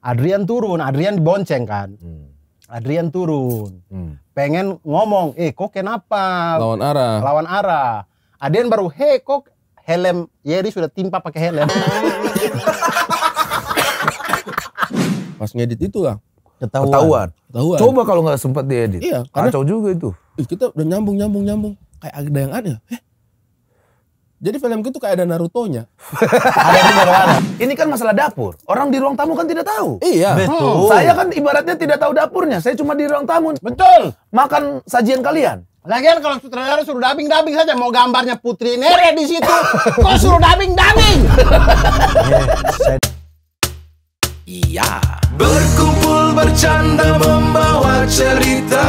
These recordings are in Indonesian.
Adrian turun, Adrian bonceng kan. Hmm. Adrian turun. Hmm. Pengen ngomong, "Eh, kok kenapa?" Lawan arah. Lawan arah. Adrian baru, "Hei, kok helm Yeri sudah timpa pakai helm." Pas ngedit itu lah. Ketahuan. Ketahuan. Ketahuan. Coba kalau nggak sempat diedit. Iya, kacau juga itu. Ih, kita udah nyambung nyambung nyambung. Kayak ada yang ada Eh, jadi film itu kayak ada Naruto-nya. ada di Ini kan masalah dapur. Orang di ruang tamu kan tidak tahu. Iya. Hmm. Betul. Hmm. Saya kan ibaratnya tidak tahu dapurnya. Saya cuma di ruang tamu. Betul. Makan sajian kalian. Lagian kalau sutradara suruh dubbing dubbing saja mau gambarnya Putri Nere di situ. Kok suruh dubbing dubbing? Iya. Berkumpul bercanda membawa cerita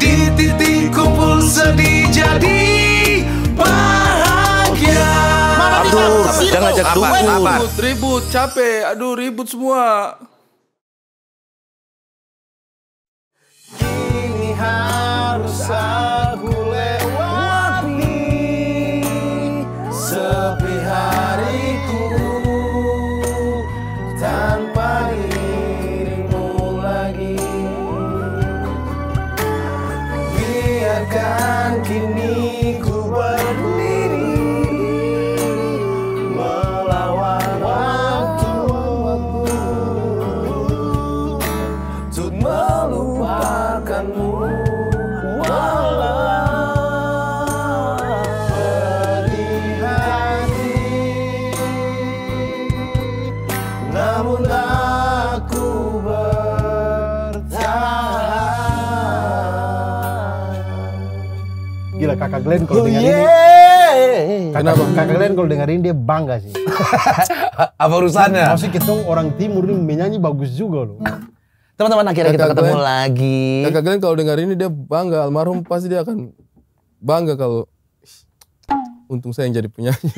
di titik kumpul sedih ngajak sabar, dukun. Sabar. Ribut, ribut, capek. Aduh, ribut semua. Ini harus aku kakak Glenn kalau dengerin ini. Kenapa? kakak Glenn kalau dengerin dia bangga sih. Apa urusannya? Masih kita orang timur ini menyanyi bagus juga loh. Teman-teman akhirnya kita ketemu Glenn, lagi. Kakak Glenn kalau dengerin ini dia bangga. Almarhum pasti dia akan bangga kalau untung saya yang jadi penyanyi.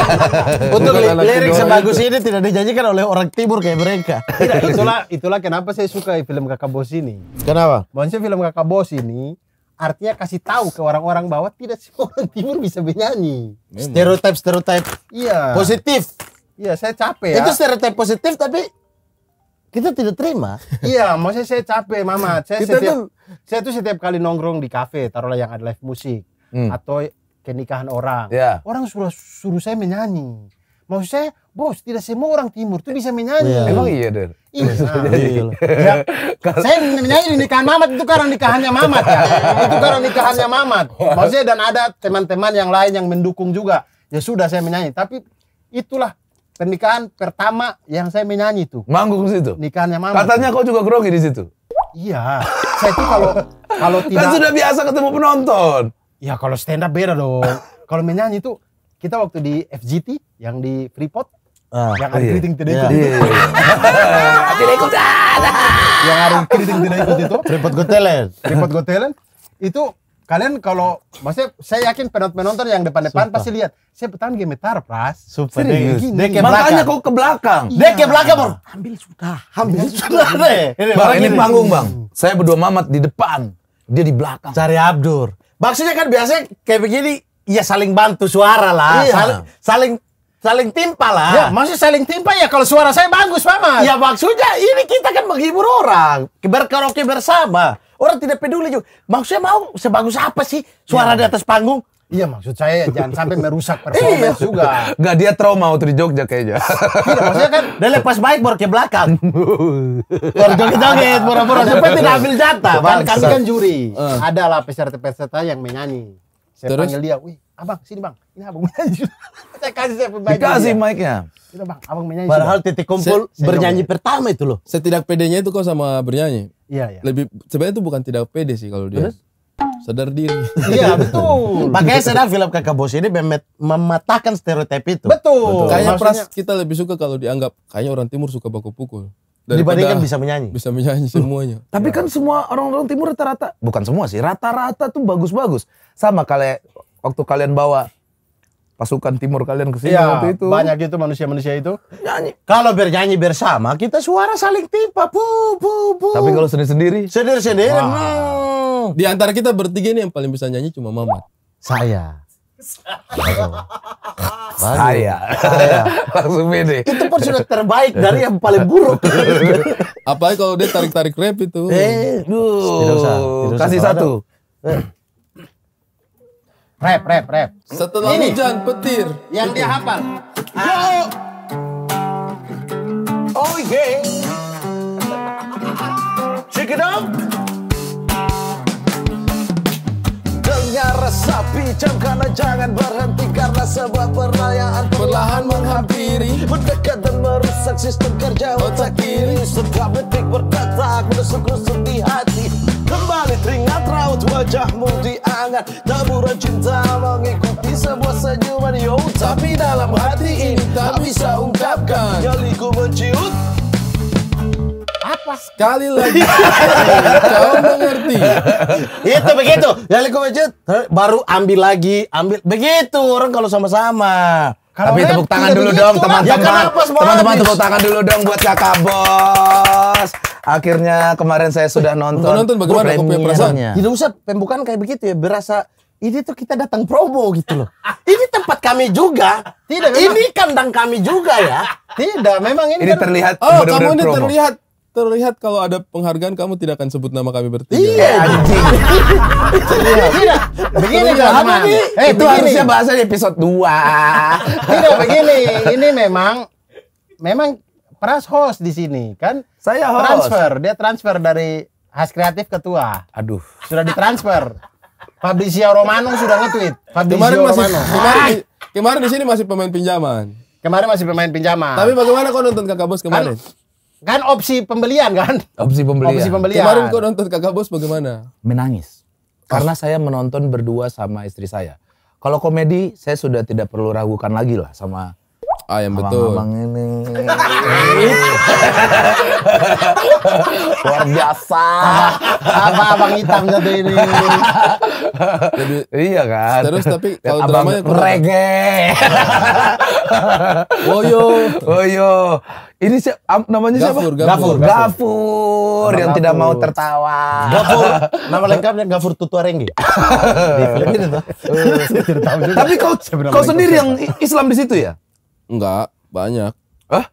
Untuk lirik sebagus ini tidak dijanjikan oleh orang timur kayak mereka. Tidak, itulah itulah kenapa saya suka film Kakak Bos ini. Kenapa? Maksudnya film Kakak Bos ini artinya kasih tahu ke orang-orang bahwa tidak semua orang timur bisa bernyanyi. Stereotip stereotip. Iya. Positif. Iya, saya capek ya. Itu stereotip positif tapi kita tidak terima. iya, maksudnya saya capek, Mama. Saya kita setiap tuh... saya tuh setiap kali nongkrong di kafe, taruhlah yang ada live musik hmm. atau kenikahan orang. Yeah. Orang suruh suruh saya menyanyi. Maksud saya, bos, tidak semua orang timur tuh bisa menyanyi. Yeah. Emang iya, Der? Ah, iya. iya. Ya, saya menyanyi di nikahan Mamat, itu karena nikahannya Mamat ya. itu karena nikahannya Mamat. Maksudnya dan ada teman-teman yang lain yang mendukung juga. Ya sudah saya menyanyi, tapi itulah pernikahan pertama yang saya menyanyi itu. Manggung situ. Nikahannya Mamat. Katanya kau juga grogi di situ. Iya. saya tuh kalau kalau kan tidak kan sudah biasa ketemu penonton. Ya kalau stand up beda dong. kalau menyanyi tuh kita waktu di FGT yang di Freeport ah, yang ada iya. greeting iya, iya, tidak ikut itu. tidak ikut. yang ada greeting tidak ikut itu. Freeport Got Talent. Freeport Got Talent itu kalian kalau maksudnya saya yakin penonton-penonton yang depan-depan pasti lihat saya bertahan gemetar pras super serius Dek makanya kau ke belakang iya. dek ke belakang bang ambil sudah ambil sudah deh bang ini panggung bang hmm. saya berdua mamat di depan dia di belakang cari Abdur maksudnya kan biasanya kayak begini Iya saling bantu suara lah. Iya. Saling, saling saling timpa lah. Ya, masih saling timpa ya kalau suara saya bagus, Mama. Ya maksudnya ini kita kan menghibur orang, berkaraoke bersama. Orang tidak peduli juga. Maksudnya mau sebagus apa sih suara ya. di atas panggung? Iya maksud saya jangan sampai merusak performance iya. juga. Gak dia trauma waktu di Jogja kayaknya. Tidak maksudnya kan dia lepas baik baru ke belakang. baru joget-joget, pura-pura Sampai tidak ambil jatah. Kan kami kan juri. Uh. Eh. lah peserta-peserta yang menyanyi. Saya Terus? panggil dia, wih abang sini bang, ini abang menyanyi. saya kasih saya pemain. Kasih mic-nya. Sudah bang, abang menyanyi. Padahal titik kumpul saya, bernyanyi saya pertama itu loh. Setidak pedenya itu kok sama bernyanyi. Iya iya. Lebih sebenarnya itu bukan tidak pede sih kalau dia. Terus? sadar diri. Iya betul. Makanya sadar film kakak bos ini memet, mematahkan stereotip itu. Betul. betul. Kayaknya pras kita lebih suka kalau dianggap kayaknya orang timur suka baku pukul dibandingkan bisa menyanyi. Bisa menyanyi semuanya. tapi ya. kan semua orang-orang timur rata-rata bukan semua sih, rata-rata tuh bagus-bagus. Sama kalian waktu kalian bawa pasukan timur kalian ke sini ya, waktu itu. Banyak itu manusia-manusia itu. Nyanyi. Kalau bernyanyi bersama kita suara saling timpa. pu pu pu. Tapi kalau sendiri-sendiri? Sendiri-sendiri. Wow. Di antara kita bertiga ini yang paling bisa nyanyi cuma Mamat. Saya saya, saya langsung pede. Itu pun sudah terbaik dari yang paling buruk. Apalagi kalau dia tarik-tarik rap itu. Eh, usah. Kasih satu. Rap, rap, rap. Setelah Ini. hujan, petir. Yang dia hafal. Yo. Ah. Oh yeah. Check it out. Hatinya resapi jam karena jangan berhenti Karena sebuah perayaan perlahan menghampiri Mendekat dan merusak sistem kerja otak kiri Setiap detik berdetak menusuk di hati Kembali teringat raut wajahmu diangat Taburan cinta mengikuti sebuah senyuman Yo, tapi dalam hati ini tak bisa ungkapkan Nyaliku menciut apa? Sekali lagi. Kau mengerti. Itu begitu. Jadi gue eh, baru ambil lagi, ambil begitu orang kalau sama-sama. Tapi tepuk tangan dulu dong teman-teman. Ya, teman-teman tepuk tangan dulu dong buat Kakak Bos. Akhirnya kemarin saya sudah nonton. nonton bagaimana punya perasaan? Tidak usah pembukaan kayak begitu ya, berasa ini tuh kita datang promo gitu loh. Ini tempat kami juga. Tidak. Memang. Ini kandang kami juga ya. Tidak, memang ini. Ini kan- terlihat. Oh, kamu ini terlihat Terlihat kalau ada penghargaan kamu tidak akan sebut nama kami bertiga. Iya. iya. Tidak. Begini teman. Hey, itu begini. harusnya bahasa di episode 2. tidak begini. Ini memang memang Pras host di sini kan. Saya host. Transfer, dia transfer dari Has Kreatif Ketua. Aduh. Sudah ditransfer. Fabrizio Romano sudah nge-tweet. Fabrizio kemarin masih, Kemarin, kemarin di sini masih pemain pinjaman. Kemarin masih pemain pinjaman. Tapi bagaimana kau nonton Kakak Bos kan kemarin? Kan opsi pembelian kan? Opsi pembelian. Opsi pembelian. Kemarin kau nonton Kakak Bos bagaimana? Menangis. Karena saya menonton berdua sama istri saya. Kalau komedi saya sudah tidak perlu ragukan lagi lah sama ayam ah, betul. Abang ini. Luar biasa. Apa abang hitam jadi ini? Jadi, iya kan. Terus tapi ya, kalau abang dramanya kurang. reggae. Woyo. Oh, Woyo. Oh, ini si, namanya siapa? Gafur, Gafur, Gafur, Gafur yang Gafur. tidak mau tertawa. Gafur, nama lengkapnya Gafur Tutuarenggi. Tapi kau, kau sendiri yang Islam di situ ya? Enggak, banyak. Hah?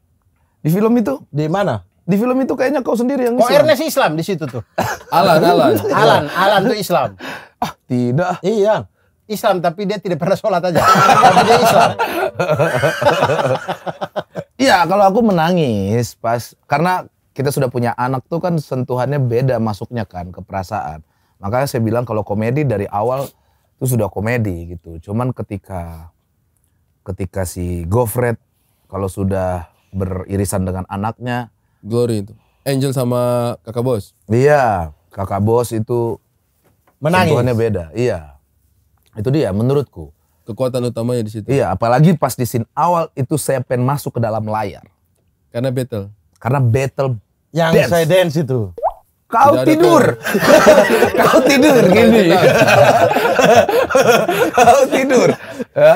Di film itu? Di mana? Di film itu kayaknya kau sendiri yang Kok Islam. Ernest Islam di situ tuh. Alan, Alan. Alan, Alan tuh Islam. Ah, tidak. Iya. Islam tapi dia tidak pernah sholat aja. tapi dia Islam. Iya, kalau aku menangis pas karena kita sudah punya anak tuh kan sentuhannya beda masuknya kan ke perasaan. Makanya saya bilang kalau komedi dari awal itu sudah komedi gitu. Cuman ketika ketika si Gofred kalau sudah beririsan dengan anaknya. Glory itu. Angel sama kakak bos. Iya, kakak bos itu menangis. beda, iya. Itu dia menurutku. Kekuatan utamanya di situ. Iya, apalagi pas di scene awal itu saya pengen masuk ke dalam layar. Karena battle. Karena battle yang dance. saya dance itu. Kau Tidak tidur. Kau tidur gini. kau tidur. Ya.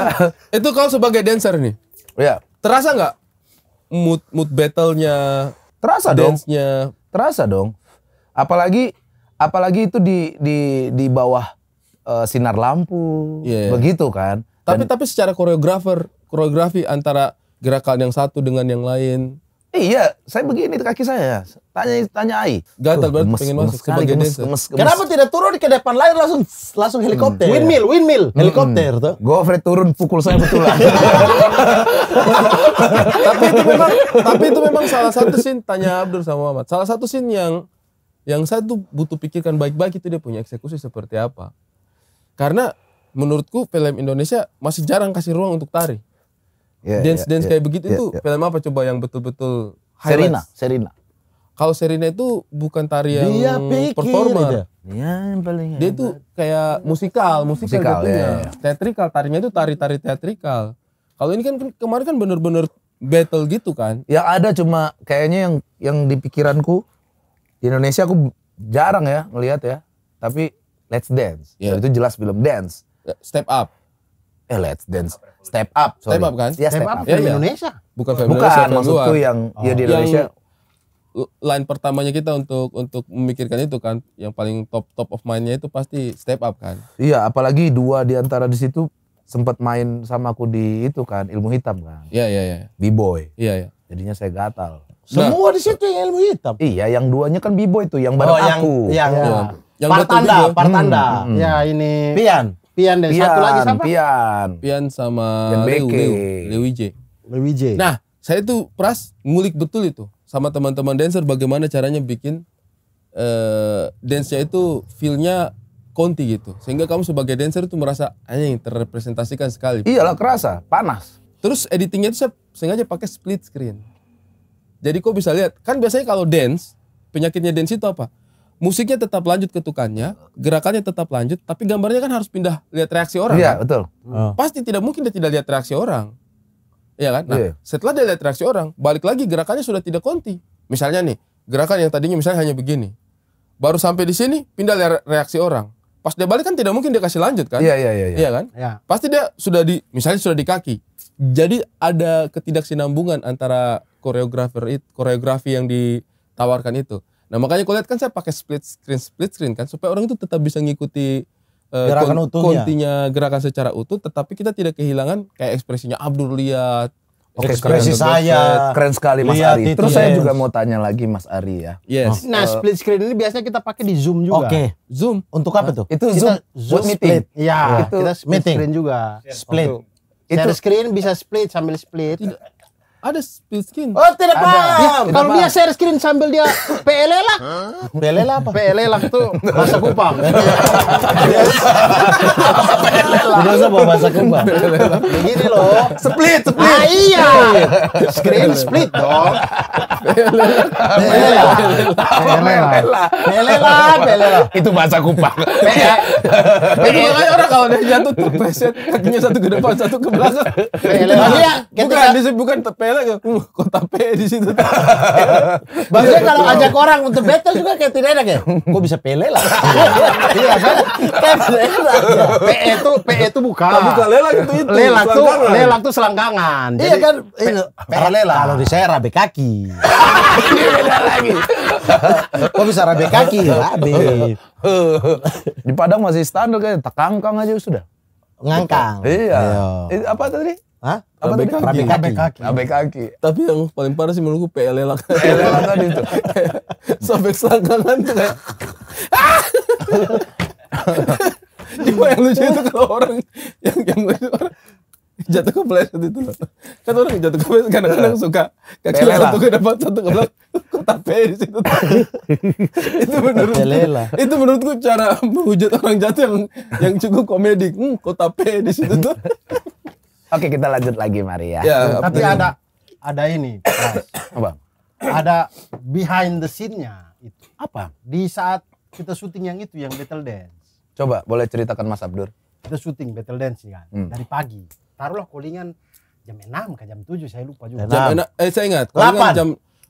Itu kau sebagai dancer nih. Ya. Terasa nggak mood mood battlenya, nya Terasa dance -nya. Terasa dong. Apalagi apalagi itu di di di bawah uh, sinar lampu. Yeah. Begitu kan. Tapi Dan, tapi secara koreografer, koreografi antara gerakan yang satu dengan yang lain Iya, saya begini kaki saya. Tanya tanya Ai. Gatal banget gemes, pengen masuk sekali, gemes, kan, gemes, gemes, Kenapa tidak turun ke depan layar langsung langsung hmm. helikopter? Hmm. Windmill, windmill, hmm. helikopter tuh. Gofret turun pukul saya lah. tapi itu memang tapi itu memang salah satu scene tanya Abdul sama Muhammad. Salah satu scene yang yang saya tuh butuh pikirkan baik-baik itu dia punya eksekusi seperti apa. Karena menurutku film Indonesia masih jarang kasih ruang untuk tari yeah, dance yeah, dance yeah, kayak begitu yeah, itu yeah. film apa coba yang betul-betul Serena, Serena. kalau Serina itu bukan tarian yang dia pikir performer dia. yang paling dia itu kayak musikal musikal, musikal yeah, yeah. teatrikal tarinya itu tari-tari teatrikal kalau ini kan kemarin kan bener-bener battle gitu kan yang ada cuma kayaknya yang yang di pikiranku di Indonesia aku jarang ya ngelihat ya tapi Let's Dance yeah. itu jelas film dance step up eh Let's Dance Step Up sorry. Step Up kan? Ya, Step, step Up, up. Ya, film ya. Indonesia. Bukan film Bukan, Indonesia, film maksudku luar. yang oh. ya di Indonesia. Yang line pertamanya kita untuk untuk memikirkan itu kan yang paling top top of mindnya itu pasti Step Up kan. Iya, apalagi dua di antara di situ sempat main sama aku di itu kan ilmu hitam kan. Iya, iya, iya. B-boy. Iya, iya. Jadinya saya gatal. Semua nah, di situ yang ilmu hitam. Iya, yang duanya kan B-boy tuh yang bareng oh, yang, aku. Yang, ya. yang Partanda, Partanda. Hmm, hmm, hmm. Ya ini. Pian. Pian dan satu lagi siapa? Pian. Pian sama Leu, Leu, Lewi J. Lewi J. Nah, saya tuh Pras ngulik betul itu sama teman-teman dancer bagaimana caranya bikin uh, dance-nya itu feel-nya konti gitu. Sehingga kamu sebagai dancer itu merasa anjing terrepresentasikan sekali. Iya, Iyalah kerasa, panas. Terus editingnya itu saya sengaja pakai split screen. Jadi kok bisa lihat, kan biasanya kalau dance, penyakitnya dance itu apa? musiknya tetap lanjut ketukannya, gerakannya tetap lanjut, tapi gambarnya kan harus pindah lihat reaksi orang. Iya, kan? betul. Hmm. Pasti tidak mungkin dia tidak lihat reaksi orang. Iya kan? Nah, yeah. setelah dia lihat reaksi orang, balik lagi gerakannya sudah tidak konti. Misalnya nih, gerakan yang tadinya misalnya hanya begini. Baru sampai di sini pindah lihat reaksi orang. Pas dia balik kan tidak mungkin dia kasih lanjut kan? Iya, iya, iya. iya, iya kan? Iya. Pasti dia sudah di misalnya sudah di kaki. Jadi ada ketidaksinambungan antara koreografer itu, koreografi yang ditawarkan itu. Nah makanya kalau lihat kan saya pakai split screen split screen kan supaya orang itu tetap bisa ngikuti uh, gerakan kon kontinya gerakan secara utuh tetapi kita tidak kehilangan kayak ekspresinya Abdul lihat Oke, okay, ekspresi keren, saya keren sekali Mas Lihat Ari. Itu, Terus yes. saya juga mau tanya lagi Mas Ari ya. Yes. Nah, uh, split screen ini biasanya kita pakai di Zoom juga. Oke. Okay. Zoom. Untuk apa tuh? Itu Zoom, kita Zoom meeting. Split. Ya, ya, itu iya. kita split meeting. screen juga. Split. share itu. screen bisa split sambil split. Tidak ada split skin? Oh, tidak ada. paham. tidak kalau dia share screen sambil dia PLL lah. PLL apa? PLL tuh masa Kupang. bahasa bahasa kembang begini loh split split ah, iya screen split dong pelela pelela itu bahasa kupang pelela orang kalau dia jatuh tuh peset kakinya satu ke depan satu ke belakang pelela iya, bukan bukan pelela uh, kok tape di situ bahasa iya, kalau ajak orang untuk battle juga kayak tidak enak ya kok bisa pelela iya kan, iya, kan? kan pelela pe itu PE itu buka, Nah, bukan lelang itu itu. Lelang tuh lelang tuh selangkangan. Iya Jadi, kan? E iya kan? Ini para lelang. Kalau di saya rabe kaki. Ini beda lagi. Kok bisa rabe kaki? Rabe. di Padang masih standar kan, tekangkang aja sudah. Ngangkang. Iya. Ayo. Iya. Apa tadi? Hah? Apa tadi? Rabe kaki. Rabe kaki. Tapi yang paling parah sih menurutku PE lelang. PE lelang tadi itu. Sobek selangkangan tuh kayak. Cuma yang lucu itu kalau orang yang yang lucu orang jatuh ke pleset itu loh. Kan orang jatuh ke pleset kadang-kadang suka kaki Pelela. satu ke depan satu ke belakang kok tape di situ. itu menurut itu menurutku cara menghujat orang jatuh yang yang cukup komedi. Hmm, kok tape di situ tuh. Oke, kita lanjut lagi Maria. Ya, Tapi ya. ada ada ini. Apa? Ada behind the scene-nya itu. Apa? Di saat kita syuting yang itu yang Little Dance. Coba boleh ceritakan Mas Abdur. Kita syuting battle dance kan hmm. dari pagi. Taruhlah callingan jam 6 ke jam tujuh. saya lupa juga. Jam 6. Eh saya ingat, callingan 8. jam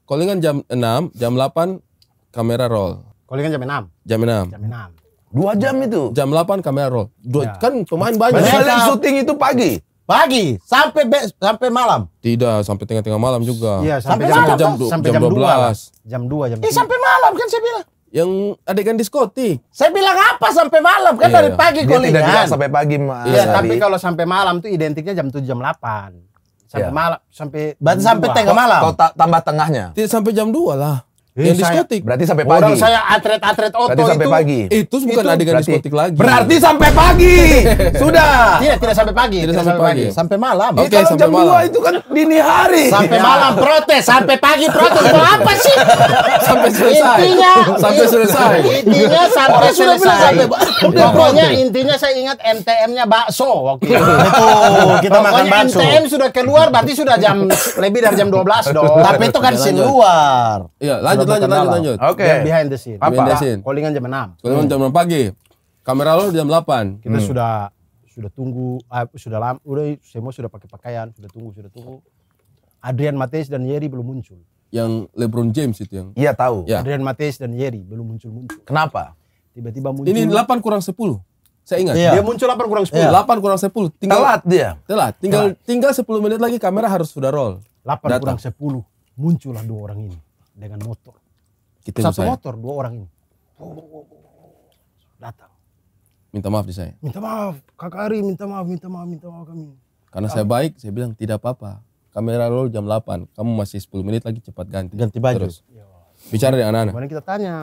callingan jam 6, jam 8 kamera roll. Callingan jam 6. Jam 6. Jam 6. Dua jam itu. Jam 8 kamera roll. Dua, ya. kan pemain banyak. Kalian syuting itu pagi. Pagi sampai be, sampai malam. Tidak, sampai tengah-tengah malam juga. Iya, sampai, sampai jam, malam, jam, sampai jam, jam 12. Jam dua, jam. Eh, sampai malam kan saya bilang yang adegan diskotik. Saya bilang apa sampai malam kan iya, dari pagi kok lihat. Tidak bilang sampai pagi mas. Iya, tapi kalau sampai malam tuh identiknya jam tujuh jam delapan Sampai iya. malam sampai berarti sampai tengah malam. Kau tambah tengahnya. Tidak sampai jam dua lah. Eh, yang iya, saya, diskotik. Berarti sampai oh, pagi. Orang saya atret-atret otot berarti sampai itu. pagi. Itu bukan itu, adegan berarti, diskotik lagi. Berarti sampai pagi. Sudah. Tidak, tidak sampai pagi. Tidak, tidak sampai, sampai pagi. pagi. Sampai malam. Iya, oke, okay, malam. itu kan dini hari. Sampai ya. malam protes, sampai pagi protes. Mau apa sih? sampai selesai. Intinya sampai selesai. Intinya sampai selesai. Sampai, Pokoknya intinya saya ingat MTM-nya bakso waktu itu. Oh, kita Pokoknya makan bakso. MTM sudah keluar berarti sudah jam lebih dari jam 12 dong. Tapi itu kan di luar. Iya, lanjut lanjut, lanjut, lanjut, lanjut. Oke. Okay. Behind the scene. Apa? Behind the scene. Callingan jam 6. Callingan jam 6 pagi. Kamera lo jam 8. Kita hmm. sudah sudah tunggu, uh, sudah lama, udah semua sudah pakai pakaian, sudah tunggu, sudah tunggu. Adrian Mates dan Yeri belum muncul. Yang LeBron James itu yang. Iya tahu. Ya. Adrian Mates dan Yeri belum muncul muncul. Kenapa? Tiba-tiba muncul. Ini 8 kurang 10. Saya ingat. Iya. Dia muncul 8 kurang 10. Iya. 8 kurang 10. Tinggal, telat dia. Telat. Tinggal telat. tinggal 10 menit lagi kamera harus sudah roll. 8 Datang. kurang 10 muncullah dua orang ini dengan motor. Kita Satu saya. motor dua orang ini. Datang. Minta maaf di saya. Minta maaf, kak Ari minta maaf, minta maaf, minta maaf kami. Karena saya baik, saya bilang tidak apa-apa. Kamera lo jam 8, kamu masih 10 menit lagi cepat ganti. Ganti baju. Terus. Ya. Bicara dengan anak-anak. kemudian kita tanya,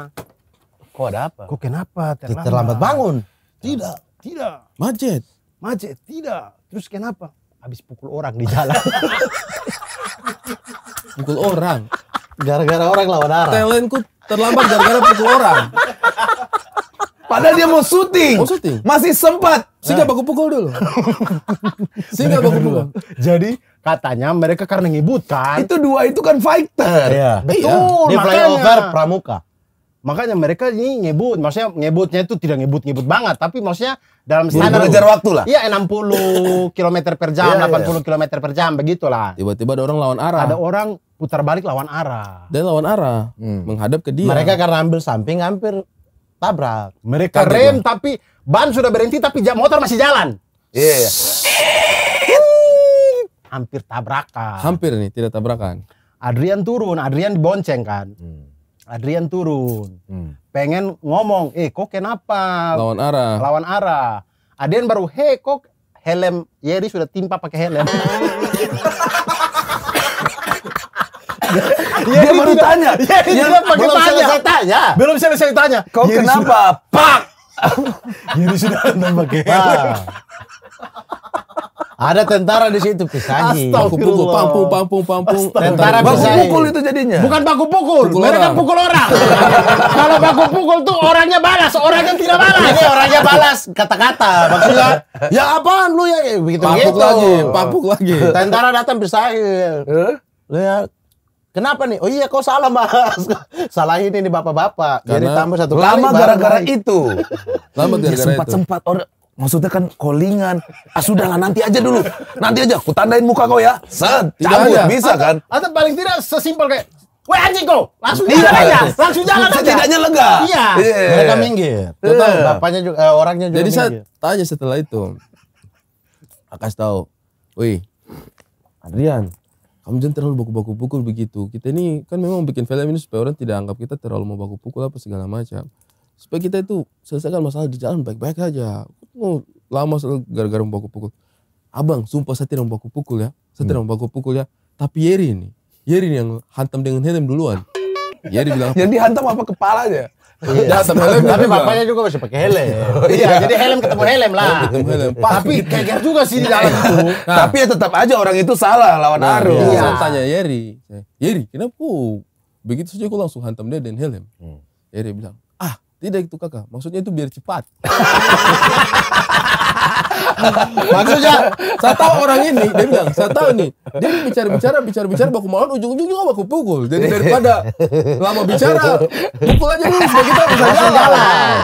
kok ada apa? Kok kenapa terlambat? terlambat bangun? Tidak, tidak. Macet. Macet, tidak. Terus kenapa? Habis pukul orang di jalan. pukul orang? Gara-gara orang lawan arah. Talentku terlambat gara-gara pukul orang. Padahal dia mau syuting. Mau syuting. Masih sempat. Sehingga baku pukul dulu. Sehingga baku pukul. Jadi katanya mereka karena ngibutan. Itu dua itu kan fighter. Iya. Betul. Iya. Di flyover Pramuka. Makanya mereka ini ngebut. maksudnya ngebutnya itu tidak ngebut ngebut banget, tapi maksudnya dalam standar ngejar waktu lah. Iya, 60 km per jam, 80 iya, iya, iya. km per jam begitulah. Tiba-tiba ada orang lawan arah. Ada orang putar balik lawan arah. Dan lawan arah hmm. menghadap ke dia. Mereka karena ambil samping hampir tabrak. Mereka tabrak rem juga. Gitu. tapi ban sudah berhenti tapi motor masih jalan. Iya. Yeah. hampir tabrakan. Hampir nih, tidak tabrakan. Adrian turun, Adrian bonceng kan. Hmm. Adrian turun. Hmm. Pengen ngomong, "Eh, kok kenapa?" Lawan arah. Lawan arah. Adrian baru, "Hei, kok helm Yeri sudah timpa pakai helm." dia ya, baru tanya. Ya, dia ya, pakai belum tanya. selesai tanya. Belum selesai tanya. Kau Yeri kenapa? Sudah... Pak. Jadi sudah nambah gelap. Ya. Ada tentara di situ pisangi. Pukul pampung pampung pampung. Tentara baku pukul itu jadinya. Bukan baku pukul, pukul mereka orang. pukul orang. Kalau baku pukul tuh orangnya balas, orangnya tidak balas. Iya, Ini orangnya balas kata-kata. Maksudnya ya apaan lu ya begitu begitu. Pampuk gitu. lagi, pampuk lagi. Tentara datang pisahi. Lihat Kenapa nih? Oh iya, kau salah bahas. Salahin ini bapak-bapak. Jadi tambah satu lama kali. Lama gara-gara itu. lama gara-gara itu. Sempat sempat orang maksudnya kan callingan. Ah sudahlah nanti aja dulu. Nanti aja aku tandain muka kau ya. Set, cabut bisa kan? Atau paling tidak sesimpel kayak Wah anjing kau, langsung iya. jalan aja, langsung jalan aja. Setidaknya lega. Iya. iya. Mereka minggir. Iya. Tahu bapaknya juga eh, orangnya juga Jadi saya tanya setelah itu. Akas tahu. Wih. Adrian, kamu jangan terlalu baku-baku-pukul begitu. Kita ini kan memang bikin film ini supaya orang tidak anggap kita terlalu mau baku-pukul apa segala macam. Supaya kita itu selesaikan masalah di jalan baik-baik aja. Mau lama gara-gara mau baku-pukul. Abang, sumpah saya tidak mau baku-pukul ya. Saya tidak mau baku-pukul ya. Tapi Yeri ini, Yeri ini yang hantam dengan helm duluan. Yeri bilang. Yang dihantam apa kepalanya? Iya. Tapi bapaknya juga masih pakai helm. Oh, iya, iya, jadi helm ketemu helm lah. Oh, ketemu helm. Tapi keker juga sih di nah, dalam itu. Nah. Tapi ya tetap aja orang itu salah lawan Aru. Nah, arus. Iya. iya. tanya Yeri, Yeri kenapa begitu saja aku langsung hantam dia dan helm. Hmm. Yeri bilang, ah tidak itu kakak, maksudnya itu biar cepat. Maksudnya, saya tahu orang ini, dia bilang, saya tahu nih, dia bicara-bicara, bicara-bicara, baku melawan, ujung-ujungnya baku pukul. Jadi daripada lama bicara, pukul aja dulu supaya kita bisa jalan.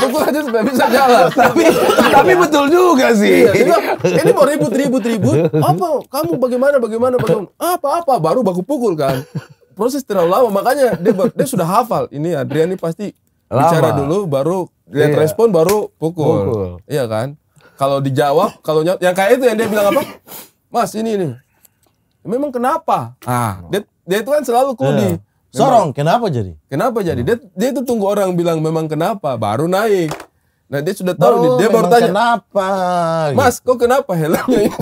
pukul aja supaya bisa jalan. tapi tapi betul juga sih. Iya, bilang, ini mau ribut-ribut-ribut, apa? Kamu bagaimana, bagaimana, bagaimana? Apa-apa, baru baku pukul kan. Proses terlalu lama, makanya dia, dia sudah hafal. Ini Adrian ini pasti Lama. bicara dulu, baru lihat iya. respon, baru pukul. pukul. Iya kan? kalau dijawab kalau yang kayak itu yang dia bilang apa mas ini ini, memang kenapa ah dia, dia itu kan selalu iya. kudi yeah. Sorong, kenapa jadi? Kenapa jadi? Iya. Dia, dia itu tunggu orang bilang memang kenapa, baru naik. Nah dia sudah tahu nih, oh, dia baru tanya. Kenapa? Mas, kok kenapa helmnya itu?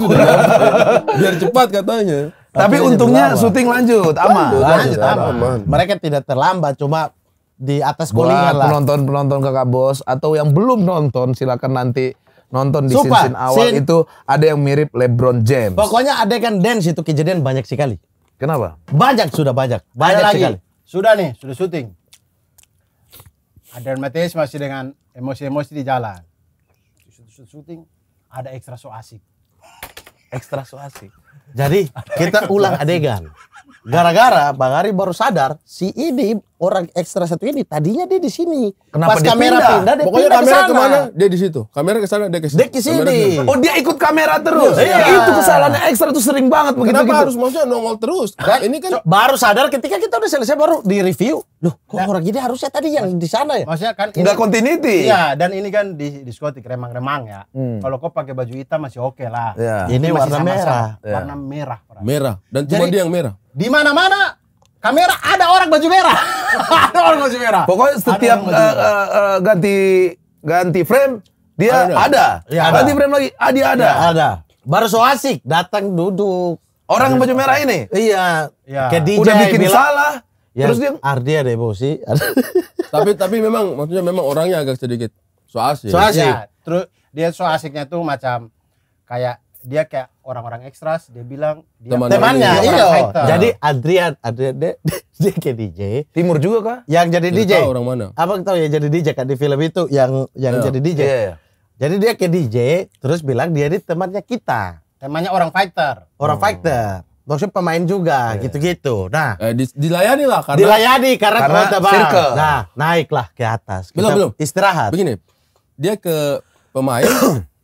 Biar cepat katanya. Tapi, Tapi untungnya berapa? syuting lanjut, aman. Lanjut, lanjut, lanjut aman. aman. Mereka tidak terlambat, cuma di atas kulingan lah. Penonton-penonton kakak bos atau yang belum nonton silakan nanti nonton di scene, scene awal scene. itu ada yang mirip LeBron James. Pokoknya adegan dance itu kejadian banyak sekali. Kenapa? Banyak sudah banyak. Banyak lagi. Sudah nih, sudah syuting. Ada Matias masih dengan emosi-emosi di jalan. Sudah Syuting, ada ekstra so asik. Ekstra so asik. Jadi kita ulang adegan. Gara-gara Bang Ari baru sadar si ini orang ekstra satu ini tadinya dia di sini. Kenapa Pas kamera pindah, pindah dia pindah kamera kemana? Dia di situ. Kamera ke sana dia ke sini. Dia sini. Oh dia ikut kamera iya. terus. Iya. Ya. Itu kesalahannya ekstra itu sering banget Kenapa begitu. Kenapa gitu. harus maksudnya nongol terus? Nah, ini kan baru sadar ketika kita udah selesai baru di review. Loh, kok nah, orang ini harusnya tadi yang di sana ya? Maksudnya kan ini, continuity. Iya, dan ini kan di diskotik remang-remang ya. Hmm. Kalau kau pakai baju hitam masih oke okay lah. Ya. Ini, ini warna merah. Sama, Warna merah. Merah. Dan cuma Jadi, dia yang merah. Di mana-mana kamera ada orang baju merah. ada orang baju merah. Pokoknya setiap uh, uh, uh, ganti ganti frame dia ada. ada. Ya, ada. Ganti frame lagi, ah, dia ada. Ya, ada. Baru so asik datang duduk. Orang baju merah ini. Iya. Ya. Ke DJ Udah bikin bila, salah. Ya, terus dia Ardia deh sih tapi tapi memang maksudnya memang orangnya agak sedikit so asik. So asik. Ya, terus dia so asiknya tuh macam kayak dia kayak orang-orang ekstras dia bilang dia Teman temannya iya jadi Adrian Adrian dia, dia kayak DJ timur juga kah yang jadi Tidak DJ tahu orang mana apa tahu ya jadi DJ kan di film itu yang yang yeah. jadi DJ yeah, yeah. jadi dia kayak DJ terus bilang dia ini temannya kita temannya orang fighter orang hmm. fighter maksudnya pemain juga iya, iya. gitu-gitu. Yeah. Nah, eh, di, dilayani lah karena dilayani karena, karena Circle. Nah, naiklah ke atas. Kita belum belum istirahat. Begini, dia ke pemain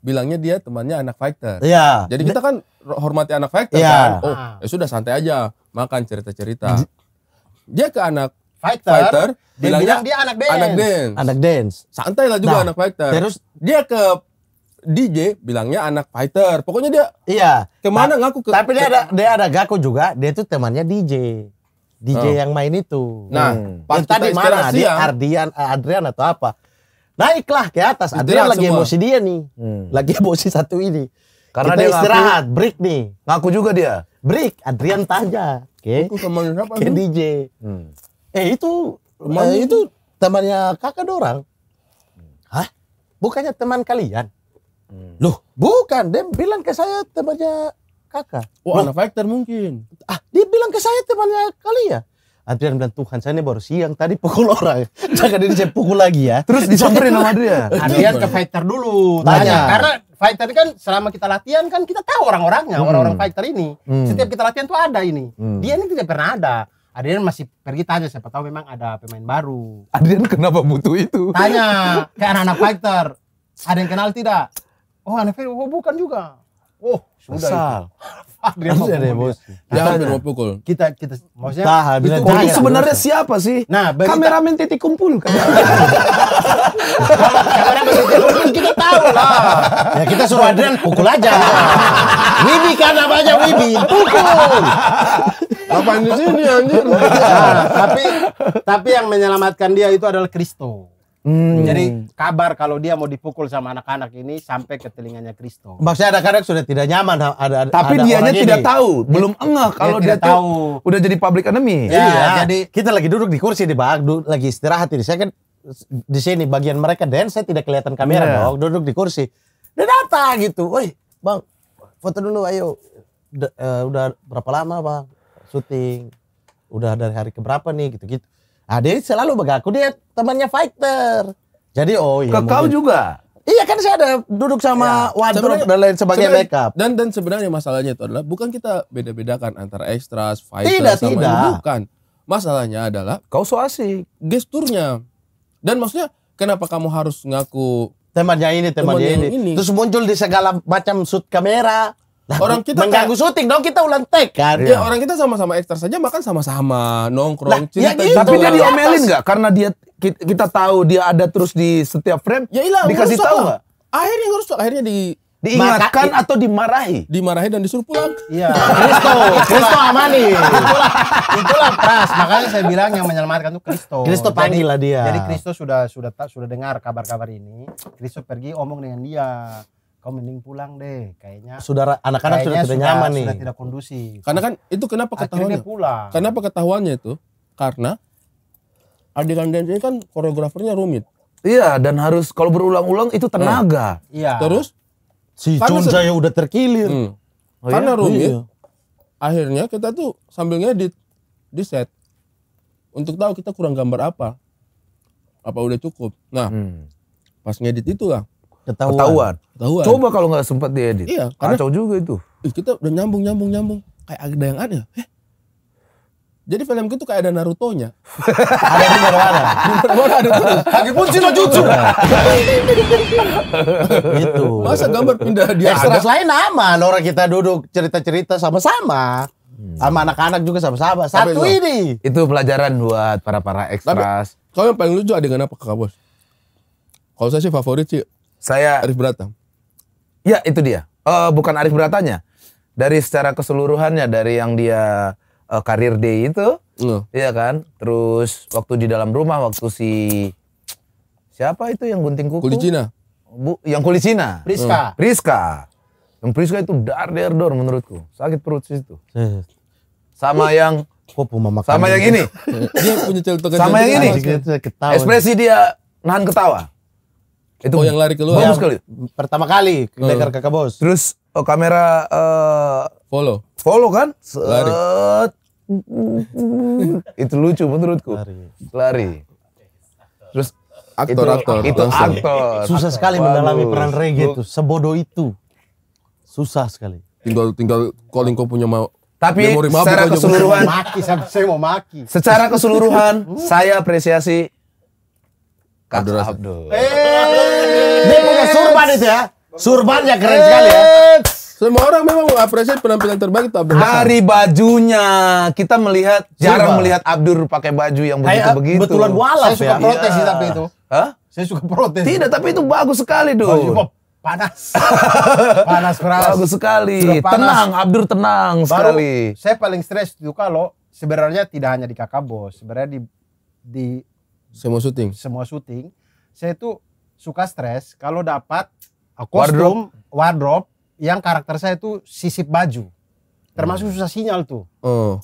bilangnya dia temannya anak fighter. Iya. Jadi kita kan hormati anak fighter ya. kan. Oh, ah. ya sudah santai aja, makan cerita-cerita. Dia ke anak fighter, fighter bilangnya dia anak dance. Anak dance. Anak dance. Santai lah juga nah, anak fighter. Terus dia ke DJ bilangnya anak fighter. Pokoknya dia Iya. Kemana nah, ngaku ke Tapi dia ada dia ada gaku juga, dia itu temannya DJ. DJ oh. yang main itu. Nah, hmm. pas kita tadi mana? Siang, ya. di Ardian, eh, Adrian atau apa? naiklah ke atas. Adrian lagi semua. emosi dia nih. Hmm. Lagi emosi satu ini. Karena Kita dia istirahat, ngaku, break nih. Ngaku juga dia. Break, Adrian tanya. Oke. Okay. Ke DJ. Hmm. Eh itu eh, itu temannya kakak dorang. Hah? Bukannya teman kalian? Hmm. Loh, bukan. Dia bilang ke saya temannya kakak. oh, anak faktor mungkin. Ah, dia bilang ke saya temannya kalian. Adrian bilang Tuhan saya ini baru siang tadi pukul orang jangan ini saya pukul lagi ya terus disamperin sama nah, Adrian Adrian ke fighter dulu tanya, tanya. karena fighter kan selama kita latihan kan kita tahu orang-orangnya hmm. orang-orang fighter ini hmm. setiap kita latihan tuh ada ini hmm. dia ini tidak pernah ada Adrian masih pergi tanya siapa tahu memang ada pemain baru. Adrian kenapa butuh itu? Tanya ke anak-anak fighter. Ada yang kenal tidak? Oh, anak oh bukan juga. Oh, sudah. Harusnya dari emosi. Dia nah, mau pukul. Kita kita maksudnya tahan. Itu, tahan, itu sebenarnya tahan. siapa sih? Nah, bagi kameramen titik kumpul kan. kameramen titik kumpul kita tahu lah. Ya kita suruh Adrian pukul aja. Wibi kan aja Wibi, pukul. Apa di sini anjir? Nah, tapi tapi yang menyelamatkan dia itu adalah Kristo. Hmm. Jadi kabar kalau dia mau dipukul sama anak-anak ini sampai ke telinganya Kristo. Maksudnya anak-anak sudah tidak nyaman ada, ada Tapi ada dianya tidak ini. tahu, belum enggak kalau dia, dia, tahu. Tuh udah jadi public enemy. Ya, iya, jadi kita lagi duduk di kursi di bak, lagi istirahat di Saya kan di sini bagian mereka dan saya tidak kelihatan kamera yeah. dong, duduk di kursi. Dia datang gitu. Woi, Bang, foto dulu ayo. D uh, eh, udah berapa lama, Bang? Syuting. Udah dari hari ke berapa nih gitu-gitu Nah, dia selalu mengaku dia temannya fighter. Jadi oh iya. Ke mungkin. kau juga. Iya kan saya ada duduk sama ya. wardrobe dan lain sebagainya makeup. Dan dan sebenarnya masalahnya itu adalah bukan kita beda-bedakan antara extras, fighter tidak, sama tidak. Ini, bukan. Masalahnya adalah kau soasi, gesturnya. Dan maksudnya kenapa kamu harus ngaku temannya ini, temannya, temannya ini. ini. Terus muncul di segala macam shoot kamera. Nah, orang kita mengganggu kayak, syuting dong kita ulang take kan. Ya, ya. orang kita sama-sama ekstra saja makan sama-sama nongkrong nah, cinta. Ya gitu. Gitu. Tapi dia diomelin nggak karena dia kita tahu dia ada terus di setiap frame. Ya ilah, dikasih tahu nggak? Akhirnya harus akhirnya di diingatkan Maka, atau dimarahi? Dimarahi dan disuruh pulang. Iya. Kristo, Kristo amani. itulah, itulah pras. Makanya saya bilang yang menyelamatkan itu Kristo. Kristo panggil lah dia. Jadi Kristo sudah sudah sudah dengar kabar-kabar ini. Kristo pergi omong dengan dia kau mending pulang deh kayaknya saudara anak-anak sudah tidak nyaman nih sudah tidak kondusi karena kan itu kenapa ketahuannya pulang kenapa ketahuannya itu karena adegan dance ini kan koreografernya rumit iya dan harus kalau berulang-ulang itu iya. tenaga iya terus si Chun Jaya udah terkilir hmm. oh, iya? karena iya? rumit iya. akhirnya kita tuh sambil ngedit di set untuk tahu kita kurang gambar apa apa udah cukup nah hmm. pas ngedit itu lah ketahuan. ketahuan. ketahuan. Coba kalau nggak sempat diedit. Iya, karena, kacau juga itu. kita udah nyambung nyambung nyambung kayak ada yang ada. Eh, jadi film itu kayak ada Naruto-nya. ada di mana-mana. Di mana ada terus. Kaki pun Cino Jutsu. itu. Masa gambar pindah dia Ekstra lain nama, Orang kita duduk cerita-cerita sama-sama. Hmm. Sama anak-anak juga sama-sama. Satu itu, ini. Itu pelajaran buat para-para ekstras. Tapi, kau yang paling lucu ada dengan apa Kak Bos? Kalau saya sih favorit sih saya Arif Berata. Ya, itu dia. Uh, bukan Arif Beratanya. Dari secara keseluruhannya dari yang dia uh, karir day itu, uh. iya kan? Terus waktu di dalam rumah waktu si siapa itu yang gunting kuku? Kulit Cina. Bu, yang kulit Cina. Priska. Uh. Priska. Yang Priska itu dar der dor menurutku. Sakit perut sih itu. Sama yang kok mau Sama gitu? yang ini. dia punya cerita Sama yang ini. Ekspresi dia nahan ketawa. Itu oh, yang lari keluar. Bagus kali Pertama kali dengar kakak bos. Terus oh, kamera uh, follow. Follow kan? Lari. itu lucu menurutku. Lari. Lari. Terus aktor, aktor, itu aktor. Susah aktor. sekali Waduh. mendalami peran reggae itu, sebodoh itu. Susah sekali. Tinggal tinggal calling kau punya mau tapi Memori secara keseluruhan maki saya mau maki. Secara keseluruhan saya apresiasi Kak Abdul. Abdul. Eh, hey. Dia punya surban itu ya. Surbannya keren sekali ya. Semua orang memang mengapresiasi penampilan terbaik itu Abdur. Dari bajunya kita melihat Surba. jarang melihat Abdur pakai baju yang begitu Kayak begitu. Betulan walas Saya suka protes sih iya. tapi itu. Hah? Saya suka protes. Tidak, tapi itu bagus sekali, dong. Oh, panas. panas keras. Bagus sekali. Panas. Tenang, Abdur tenang Baru, sekali. Saya paling stres itu kalau sebenarnya tidak hanya di Kakak Bos, sebenarnya di di semua syuting. Semua syuting. Saya tuh suka stres kalau dapat kostum uh, wardrobe. wardrobe yang karakter saya itu sisip baju. Termasuk hmm. susah sinyal tuh. Oh.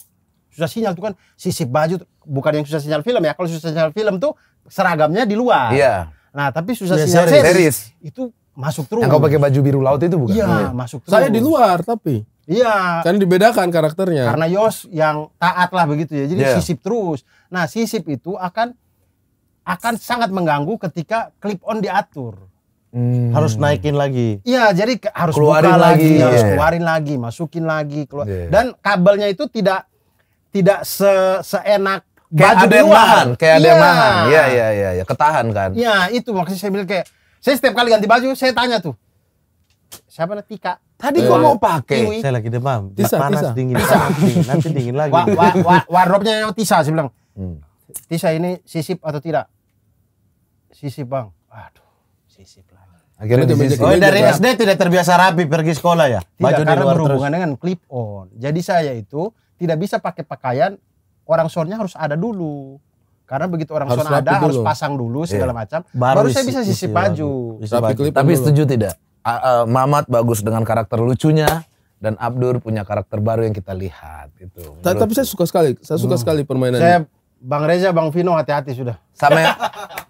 Susah sinyal tuh kan sisip baju bukan yang susah sinyal film ya. Kalau susah sinyal film tuh seragamnya di luar. Iya. Nah, tapi susah yeah, sinyal series. series. Itu masuk terus. Yang kau pakai baju biru laut itu bukan? Iya, yeah, masuk terus. Saya di luar tapi. Iya. Kan dibedakan karakternya. Karena Yos yang taat lah begitu ya. Jadi yeah. sisip terus. Nah, sisip itu akan akan sangat mengganggu ketika clip on diatur. Hmm. Harus naikin lagi. Iya, jadi harus keluarin buka lagi, lagi yeah. harus iya. keluarin lagi, masukin lagi, keluar. Yeah. Dan kabelnya itu tidak tidak se seenak kayak baju ada yang mahan, kayak ada yang mahan. Iya. iya, iya, iya, ya. ketahan kan. Iya, itu maksudnya saya bilang kayak saya setiap kali ganti baju saya tanya tuh. Siapa nanti Kak? Tadi iya. gua mau pakai. Saya lagi demam. Tisa, panas tisa. dingin, tisa. panas dingin, nanti dingin lagi. Wa, wa, wa, wardrobe-nya yang Tisa saya bilang. Hmm Tisa ini sisip atau tidak? Sisip bang. Aduh, sisip lah. Akhirnya di sisip. Oh, dari SD tidak terbiasa rapi pergi sekolah ya? Tidak, Baju karena berhubungan terus. dengan clip on. Jadi saya itu tidak bisa pakai pakaian orang sonnya harus ada dulu. Karena begitu orang harus ada dulu. harus pasang dulu iya. segala yeah. macam. Baru, baru saya bisa sisip baju. Tapi, baju. tapi setuju tidak? Uh, uh, Mamat bagus dengan karakter lucunya dan Abdur punya karakter baru yang kita lihat itu. tapi saya suka sekali, saya suka hmm. sekali permainannya. Saya Bang Reza, Bang Vino hati-hati sudah. Sama yang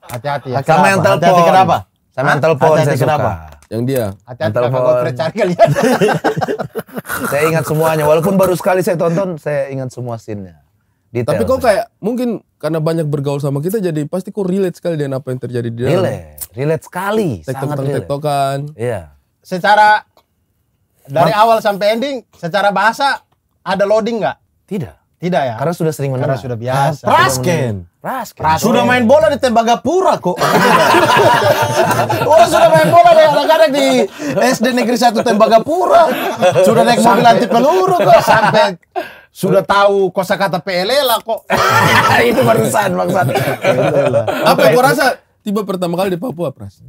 hati-hati ya. Sama yang telepon. Hati-hati kenapa? Sama yang telepon saya kenapa? Yang dia. Hati-hati kakak Godfrey cari kalian. saya ingat semuanya walaupun baru sekali saya tonton saya ingat semua scene-nya. Detail. Tapi kok kayak mungkin karena banyak bergaul sama kita jadi pasti kok relate sekali dengan apa yang terjadi di dalam. Relate, relate sekali, Tek-tok sangat relate. Tektokan. Iya. Secara dari awal sampai ending secara bahasa ada loading nggak? Tidak. Tidak ya. Karena sudah sering menang. Karena sudah biasa. Raskin. Raskin. Sudah main bola di Tembagapura kok. Orang sudah main bola di anak-anak di SD Negeri 1 Tembagapura. Sudah naik mobil anti peluru kok. Sampai sudah tahu kosakata PLL e kok. itu barusan bangsat. E Apa yang kau rasa tiba pertama kali di Papua, Pras?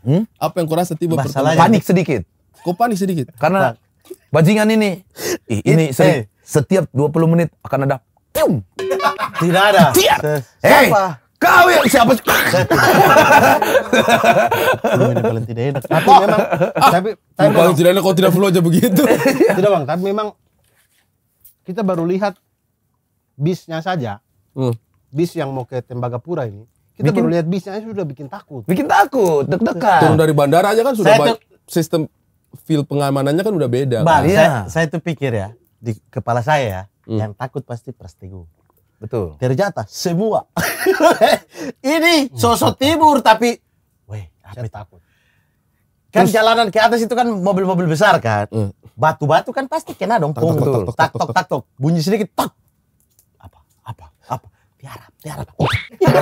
Hmm? Apa yang kau rasa tiba Masalahnya pertama kali? Panik sedikit. Kau panik sedikit? Karena bajingan ini. Ini eh, sering. Setiap 20 menit akan ada Tium. Tidak ada. Tiar. Hey, eh, Kau yang siapa? Memang paling tidak enak. Tapi memang ah. tapi tapi paling tidak enak kau tidak perlu aja begitu. tidak Bang, tapi memang kita baru lihat bisnya saja. Hmm. Bis yang mau ke Tembagapura ini kita bikin, baru lihat bisnya sudah bikin takut. Bikin takut, deg-degan. Turun dari bandara aja kan sudah sistem feel pengamanannya kan udah beda. Bang, kan? Iya. saya, saya tuh pikir ya, di kepala saya ya, hmm. yang takut pasti prestigu Betul. Ternyata sebuah ini sosok timur tapi weh, apa takut? Kan Terus, jalanan ke atas itu kan mobil-mobil besar kan. Hmm. Batu-batu kan pasti kena dong tok tuh. Tak tok tak tok. Bunyi sedikit tak. Apa? Apa? Apa? tiarap, tiarap. Oh.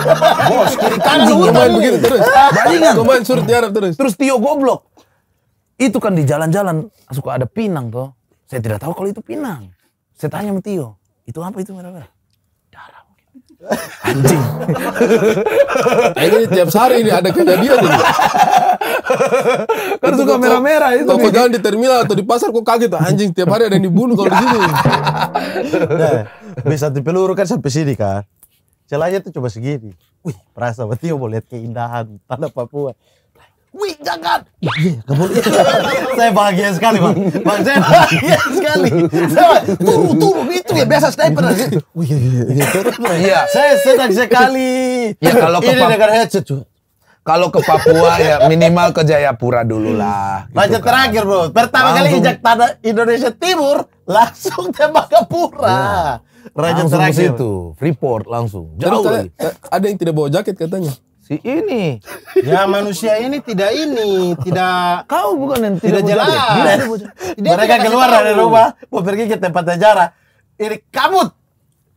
Bos, kiri kanan gue main begitu terus. bayangan Gue main suruh tiarap terus. Terus Tio goblok. Itu kan di jalan-jalan suka ada pinang tuh. Saya tidak tahu kalau itu pinang. Saya tanya sama Tio, itu apa itu merah-merah? Darah Anjing. Kayaknya tiap hari ini ada kejadian ini. Kan suka merah-merah itu. Kalau jalan di terminal atau di pasar kok kaget anjing tiap hari ada yang dibunuh kalau di sini. Nah, bisa kan sampai sini kan. Celahnya tuh coba segini. Wih, perasa berarti mau lihat keindahan tanah Papua wih jangan. Iya, boleh. saya bahagia sekali bang, bang saya bahagia sekali. Saya turu turu itu ya biasa sniper gitu. Wih, iya, iya, iya, iya. Saya senang sekali. Ya kalau ke ini headset Kalau ke Papua ya minimal ke Jayapura dulu lah. Gitu kan. terakhir bro, pertama kali injak tanah Indonesia Timur langsung tembak ke Pura. Raja iya. terakhir itu, Freeport langsung. Jauh Ada yang tidak bawa jaket katanya si ini. Ya manusia ini tidak ini, tidak kau bukan yang tidak, tidak jelas. Dia Mereka keluar dari rumah mau pergi ke tempat acara. Ini kabut.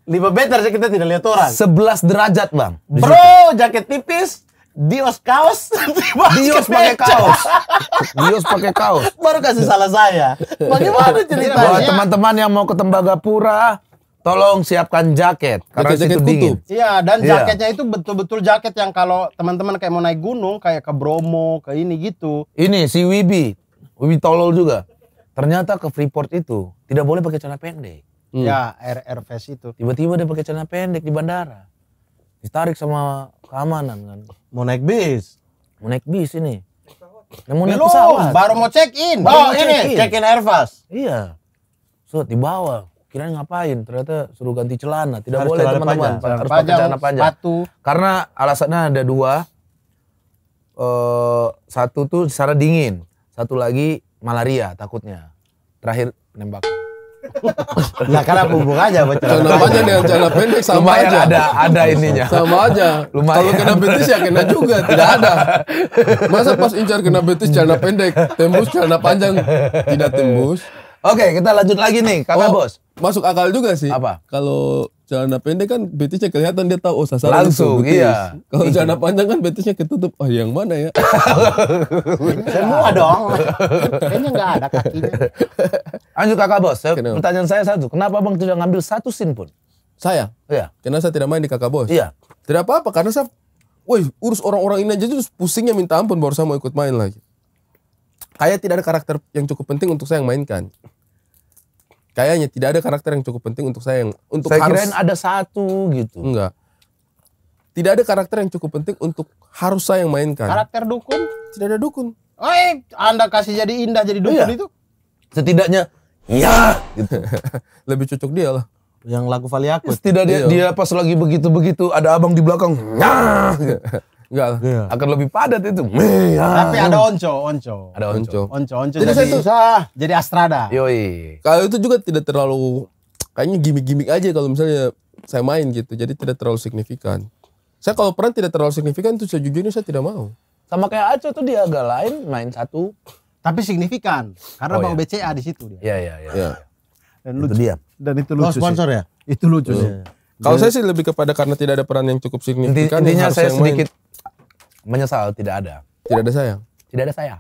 Lima meter aja kita tidak lihat orang. Sebelas derajat, Bang. Bro, jaket tipis, Dios kaos, Dios pakai kaos. Dios pakai kaos. Baru kasih salah saya. Bagaimana ceritanya? Buat teman-teman yang mau ke Tembagapura, tolong siapkan jaket karena jaket, jaket dingin. Kutub. Iya, dan iya. jaketnya itu betul-betul jaket yang kalau teman-teman kayak mau naik gunung kayak ke Bromo, ke ini gitu. Ini si Wibi, Wibi tolol juga. Ternyata ke Freeport itu tidak boleh pakai celana pendek. Hmm. Ya, air air vest itu. Tiba-tiba dia pakai celana pendek di bandara. Ditarik sama keamanan kan. Mau naik bis. Mau naik bis ini. Nah, mau naik pesawat. Baru mau check in. Baru oh, mau ini check in, check in air vest. Iya. So, dibawa kirain ngapain ternyata suruh ganti celana tidak harus boleh teman-teman harus pakai celana panjang sepatu. karena alasannya ada dua eh, satu tuh secara dingin satu lagi malaria takutnya terakhir nembak nah karena bubuk aja celana panjang dengan celana pendek sama lumayan aja. ada ada ininya sama aja lumayan kalau kena betis ya kena juga tidak ada masa pas incar kena betis celana pendek tembus celana panjang tidak tembus Oke, okay, kita lanjut lagi nih, kakak oh, bos. Masuk akal juga sih. Apa? Kalau celana pendek kan betisnya kelihatan dia tahu oh sasaran langsung. Betis. Iya. Kalau iya. celana panjang kan betisnya ketutup. Oh, yang mana ya? Semua dong. Kayaknya enggak ada kakinya. Lanjut kakak bos. Kenapa? Pertanyaan saya satu. Kenapa bang tidak ngambil satu sin pun? Saya? Iya. Karena saya tidak main di kakak bos. Iya. Tidak apa-apa karena saya Woi, urus orang-orang ini aja terus pusingnya minta ampun baru saya mau ikut main lagi. Kayak tidak ada karakter yang cukup penting untuk saya yang mainkan. Kayaknya tidak ada karakter yang cukup penting untuk saya yang untuk saya harus. Saya ada satu gitu. Enggak. Tidak ada karakter yang cukup penting untuk harus saya yang mainkan. Karakter dukun? Tidak ada dukun. Oi, Anda kasih jadi indah jadi dukun iya. itu? Setidaknya ya gitu. Lebih cocok dia lah yang lagu Valiakus. Tidak dia, iya. dia pas lagi begitu-begitu ada abang di belakang. Gitu. Enggak. yeah. Akan lebih padat itu. Iya. Tapi ada onco, onco. Ada onco. Onco, onco. Jadi, jadi susah. Jadi Astrada. Yoi. Kalau itu juga tidak terlalu kayaknya gimmick-gimmick aja kalau misalnya saya main gitu. Jadi tidak terlalu signifikan. Saya kalau peran tidak terlalu signifikan itu sejujurnya saya tidak mau. Sama kayak Aco tuh dia agak lain main satu tapi signifikan karena oh, Bang iya. BCA di situ dia. Iya iya iya. Ya. Dan lucu. Itu dia. Dan itu oh, lucu. Oh, sponsor ya? Itu lucu. Iya. Kalau saya sih lebih kepada karena tidak ada peran yang cukup signifikan. Intinya saya sedikit Menyesal tidak ada. Tidak ada saya Tidak ada saya.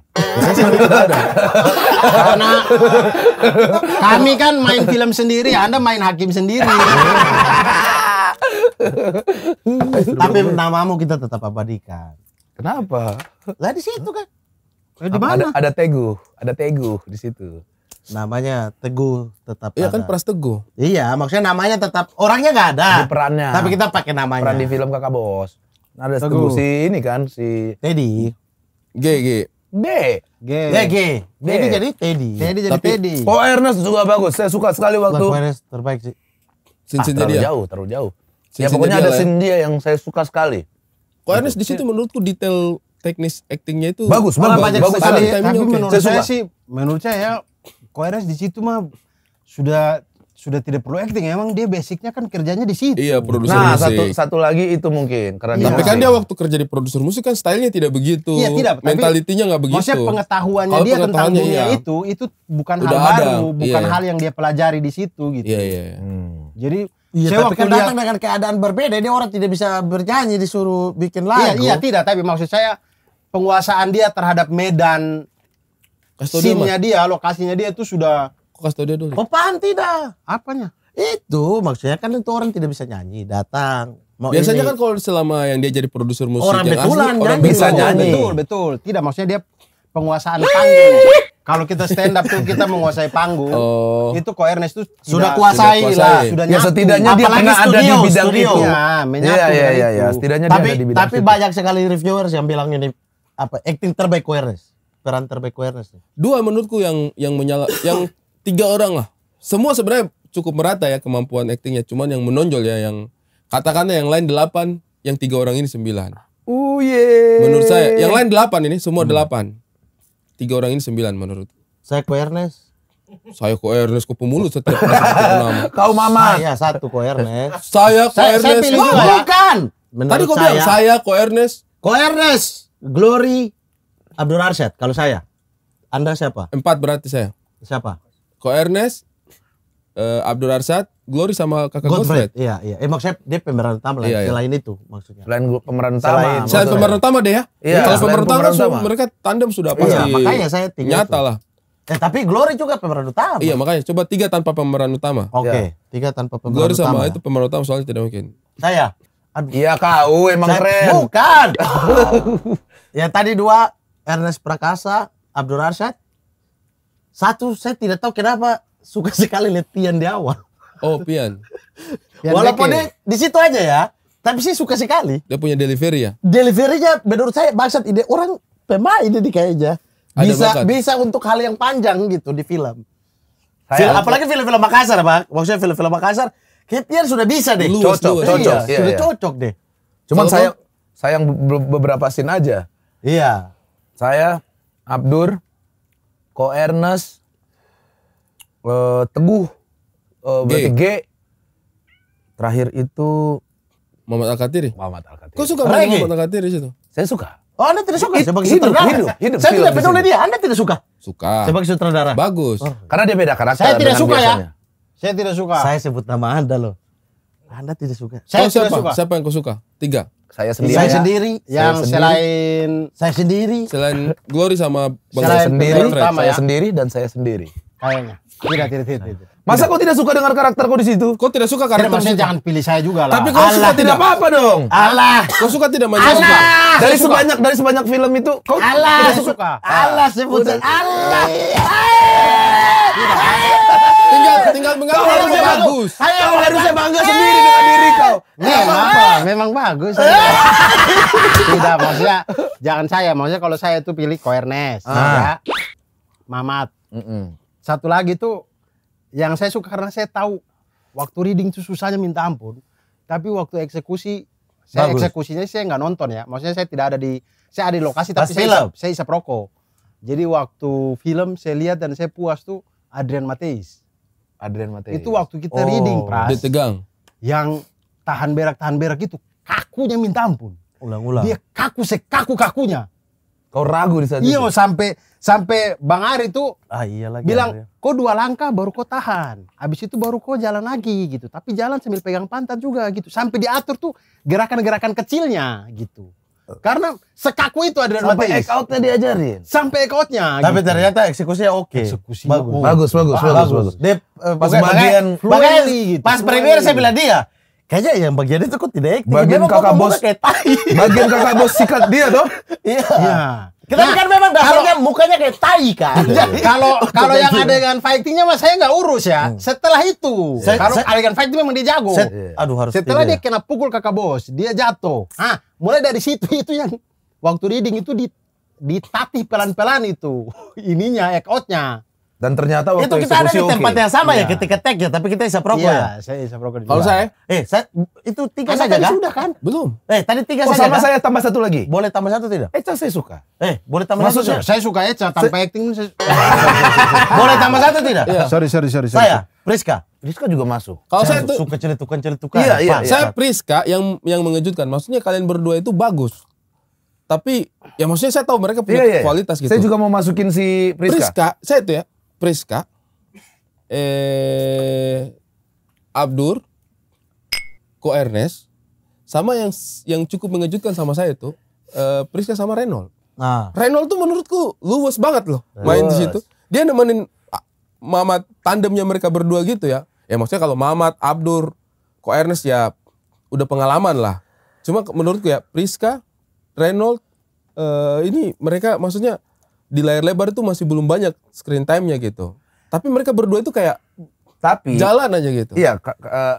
Karena kami kan main film sendiri, Anda main hakim sendiri. Tapi namamu kita tetap abadikan. Kenapa? Lah di situ kan. Eh, di mana? Ada, ada Teguh, ada Teguh di situ. Namanya Teguh tetap. Iya kan Pras Teguh. Iya, maksudnya namanya tetap orangnya nggak ada. Di perannya. Tapi kita pakai namanya. Peran di film Kakak Bos. Ada setubuh si ini kan si Teddy. G G. B. G. G. Ya, G. B. Teddy jadi Teddy. Teddy jadi Tapi, Teddy. Oh Ernest juga bagus. Saya suka sekali waktu. Mas Ernest terbaik sih. Sin ah, -sin ah, terlalu jauh, terlalu jauh. Sin ya pokoknya ada ya. sin dia yang saya suka sekali. Kok Ernest di situ menurutku detail teknis actingnya itu bagus, bagus, banyak bagus, sekali. Tapi menurut saya, sih, menurut saya ya, Ernest di situ mah sudah sudah tidak perlu acting emang dia basicnya kan kerjanya di situ iya produser nah, musik satu satu lagi itu mungkin karena iya. tapi kan dia waktu kerja di produser musik kan stylenya tidak begitu iya tidak mentalitinya nggak begitu maksudnya pengetahuannya Kalau dia pengetahuannya tentang dunia iya. itu itu bukan Udah hal ada. baru bukan iya, iya. hal yang dia pelajari di situ gitu iya iya, iya. hmm. jadi Iya, saya tapi waktu dia, kan datang dengan keadaan berbeda, dia orang tidak bisa bernyanyi disuruh bikin iya, lagu. Iya, iya tidak, tapi maksud saya penguasaan dia terhadap medan scene dia, lokasinya dia itu sudah Aku kasih tau dia dulu. Oh, apaan tidak? Apanya? Itu maksudnya kan itu orang tidak bisa nyanyi datang. Mau Biasanya ini. kan kalau selama yang dia jadi produser musik orang yang betulan, asli, orang bisa nyanyi. Betul, betul. Tidak maksudnya dia penguasaan panggung. Kalau kita stand up tuh kita menguasai panggung. Oh. Itu kok Ernest tuh sudah, sudah kuasai lah, sudah nyatu. Ya setidaknya Apalagi dia pernah studio, ada di bidang studio. itu. Ya, menyatu ya, ya, ya, ya. Setidaknya tapi, dia ada di bidang Tapi itu. banyak sekali reviewers yang bilang ini apa acting terbaik Ernest. Peran terbaik Ernest. Dua menurutku yang yang menyala yang tiga orang lah semua sebenarnya cukup merata ya kemampuan aktingnya cuman yang menonjol ya yang katakannya yang lain delapan yang tiga orang ini sembilan Oh yeah. menurut saya yang lain delapan ini semua hmm. delapan tiga orang ini sembilan menurut saya ke saya ke Ernest ke pemulu setiap Kau mama. Saya satu ke Ernest. Saya ke Ernest. Saya pilih ya. Bukan. Menurut Tadi kau saya, bilang saya ko Ernest. Ko Ernest, Glory, Abdul Arsyad. Kalau saya, Anda siapa? Empat berarti saya. Siapa? Ko Ernest, uh, Abdul Arsad, Glory sama kakak Godfrey. Godfrey. Iya, iya. Eh maksudnya dia pemeran utama lah, iya, iya. selain itu maksudnya. Selain pemeran utama. Selain, selain pemeran utama deh ya. Iya, Kalau pemeran utama sudah, mereka tandem sudah iya, pasti. Iya, makanya saya tiga Nyata lah. Eh tapi Glory juga pemeran utama. Iya makanya coba tiga tanpa pemeran utama. Oke, okay. Iya. tiga tanpa pemeran Glory utama. Glory sama itu pemeran utama soalnya tidak mungkin. Saya. Iya kau emang saya, keren. Bukan. ya tadi dua Ernest Prakasa, Abdul Arsyad, satu saya tidak tahu kenapa suka sekali lihat Pian di awal. Oh Pian. Ya, pian Walaupun dia di situ aja ya, tapi sih suka sekali. Dia punya delivery ya? Deliverynya menurut saya bangsat ide orang pemain ini kayaknya. Bisa bisa untuk hal yang panjang gitu di film. film, apalagi film-film Makassar, pak, Maksudnya film-film Makassar, kepian Pian sudah bisa deh. Lulus, cocok, Lulus. Iya, cocok. Iya, sudah iya. cocok deh. Cuman saya sayang beberapa scene aja. Iya. Saya Abdur Ko Ernest, uh, Teguh, uh, berarti G. G. Terakhir itu Muhammad Al Khatiri. Muhammad Al Khatiri. Kau suka Reggae? Muhammad Al Khatiri situ? Saya suka. Oh, Anda tidak suka sebagai sutradara? Hidup, hidup, saya tidak peduli dia. Anda tidak suka? Suka. Sebagai sutradara. Bagus. Oh. Karena dia beda karakter. Saya tidak suka ya. biasanya. ya. Saya tidak suka. Saya sebut nama Anda loh. Anda tidak suka. Saya oh, tidak suka. Siapa yang kau suka? Tiga saya sendiri saya sendiri yang saya sendiri. selain saya sendiri selain Glory sama Bang saya sendiri sama saya ya. sendiri dan saya sendiri kayaknya tidak tidak tidak, tidak. Masa kau tidak suka dengar karakter kau di situ? Kau tidak suka karakter? Tidak, maksudnya jangan pilih saya juga lah. Tapi kau suka tidak apa-apa dong. Allah. Kau suka tidak maju Allah. Suka. Dari sebanyak dari sebanyak film itu kau tidak suka. Allah sebutan Allah. Allah. Allah. Allah. Iya, tinggal tinggal mengaku kau harusnya bagus. Ayo kau harusnya bangga sendiri dengan diri kau. Iya, memang apa? Eh. Memang bagus. Eh. Tidak maksudnya jangan saya, maksudnya kalau saya itu pilih Koernes, ah. ya. Mamat. Satu lagi tuh yang saya suka karena saya tahu waktu reading tu susahnya minta ampun, tapi waktu eksekusi saya eksekusinya saya nggak nonton ya maksudnya saya tidak ada di saya ada di lokasi tapi saya isap, saya isap jadi waktu film saya lihat dan saya puas tuh Adrian Mateis Adrian Mateus. Itu waktu kita oh, reading, Pras. Dia Yang tahan berak-tahan berak itu kakunya minta ampun. Ulang-ulang. Dia kaku sekaku-kakunya. Kau ragu di saat iya, itu. sampai sampai Bang Ari itu ah, iya lagi, bilang, ya. kau dua langkah baru kau tahan. Habis itu baru kau jalan lagi gitu. Tapi jalan sambil pegang pantat juga gitu. Sampai diatur tuh gerakan-gerakan kecilnya gitu. Eh. Karena sekaku itu Adrian Sampai Mateus. Sampai diajarin. Sampai accountnya. Tapi gitu. ternyata eksekusinya oke. Okay. Eksekusinya bagus. Bagus, bagus, bagus, bagus. bagus. bagus. Dia uh, eh, pas bagian fluently gitu. Pas premier saya bilang dia, Kayaknya yang bagian itu kok tidak aktif. Bagian dia kakak bos kayak tai. Bagian kakak bos sikat dia dong. Iya. Ya. Kita nah, kan memang dasarnya kalau, mukanya kayak tai kan. Iya. Kalau kalau iya. yang adegan fightingnya mas saya nggak urus ya. Hmm. Setelah itu, set, iya. kalau set, adegan fighting memang dia jago. Set, aduh harus. Setelah dia kena pukul kakak bos, dia jatuh. Ah, mulai dari situ itu yang waktu reading itu di ditatih pelan-pelan itu ininya, ekotnya. Dan ternyata waktu itu kita ada di tempat okay. yang sama ya iya. ketika tag ya, tapi kita isap rokok iya, ya. Saya isap rokok juga. Kalau saya, eh saya, itu tiga Anda saja kan? Sudah kan? Belum. Eh tadi tiga oh, saja. Sama kan? saya tambah satu lagi. Boleh tambah satu tidak? Eca saya suka. Eh boleh tambah Maksud satu. Saya, saya suka Eca tanpa acting. boleh tambah satu tidak? Iya. Sorry, sorry sorry sorry. Saya Priska. Priska juga masuk. Kalau saya, saya suka celetukan celetukan. Iya iya, iya. Saya Priska yang yang mengejutkan. Maksudnya kalian berdua itu bagus tapi ya maksudnya saya tahu mereka punya iya, iya. iya. kualitas gitu. Saya juga mau masukin si Priska. Priska, saya itu ya, Priska, eh, Abdur, Ko Ernest, sama yang yang cukup mengejutkan sama saya itu eh, Priska sama Renol. Nah. Renol tuh menurutku luwes banget loh luwes. main di situ. Dia nemenin ah, Mamat tandemnya mereka berdua gitu ya. Ya maksudnya kalau Mamat, Abdur, Ko Ernest ya udah pengalaman lah. Cuma menurutku ya Priska, Renol eh, ini mereka maksudnya di layar lebar itu masih belum banyak screen time-nya gitu. Tapi mereka berdua itu kayak tapi jalan aja gitu. Iya, uh,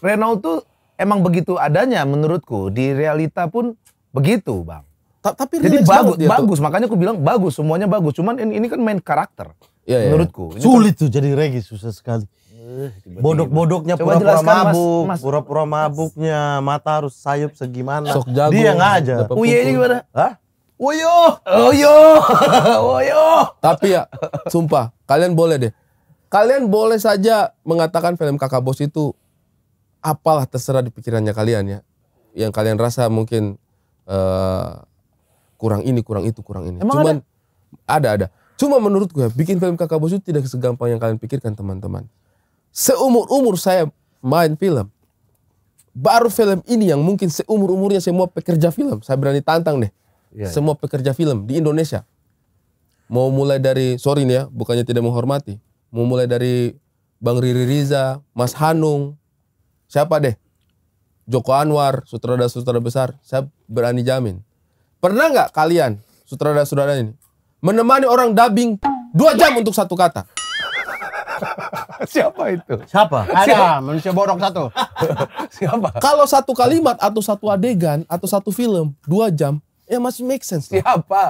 Renault tuh emang begitu adanya menurutku di realita pun begitu, Bang. Ta tapi jadi bagus bagus tuh. makanya aku bilang bagus semuanya bagus cuman ini, ini kan main karakter ya, menurutku. Ya. Sulit tuh jadi regi susah sekali. Eh, Bodok-bodoknya pura-pura mabuk, pura-pura mabuknya, mata harus sayup segimana. Sok jago. Dia ngajar. Uye ini gimana? Hah? Woyo, woyo, woyo. Tapi ya, sumpah, kalian boleh deh. Kalian boleh saja mengatakan film Kakak Bos itu apalah terserah di pikirannya kalian ya. Yang kalian rasa mungkin uh, kurang ini, kurang itu, kurang ini. Emang Cuman ada? ada Cuma menurut gue bikin film Kakak Bos itu tidak segampang yang kalian pikirkan teman-teman. Seumur-umur saya main film, baru film ini yang mungkin seumur-umurnya semua pekerja film, saya berani tantang deh yeah. Ya. semua pekerja film di Indonesia. Mau mulai dari sorry nih ya, bukannya tidak menghormati. Mau mulai dari Bang Riri Riza, Mas Hanung, siapa deh? Joko Anwar, sutradara-sutradara besar, saya berani jamin. Pernah nggak kalian sutradara-sutradara ini menemani orang dubbing dua jam untuk satu kata? Siapa itu? Siapa? Ada Siapa? manusia borong satu. Siapa? Kalau satu kalimat atau satu adegan atau satu film dua jam Ya masih make sense. Lah. Siapa?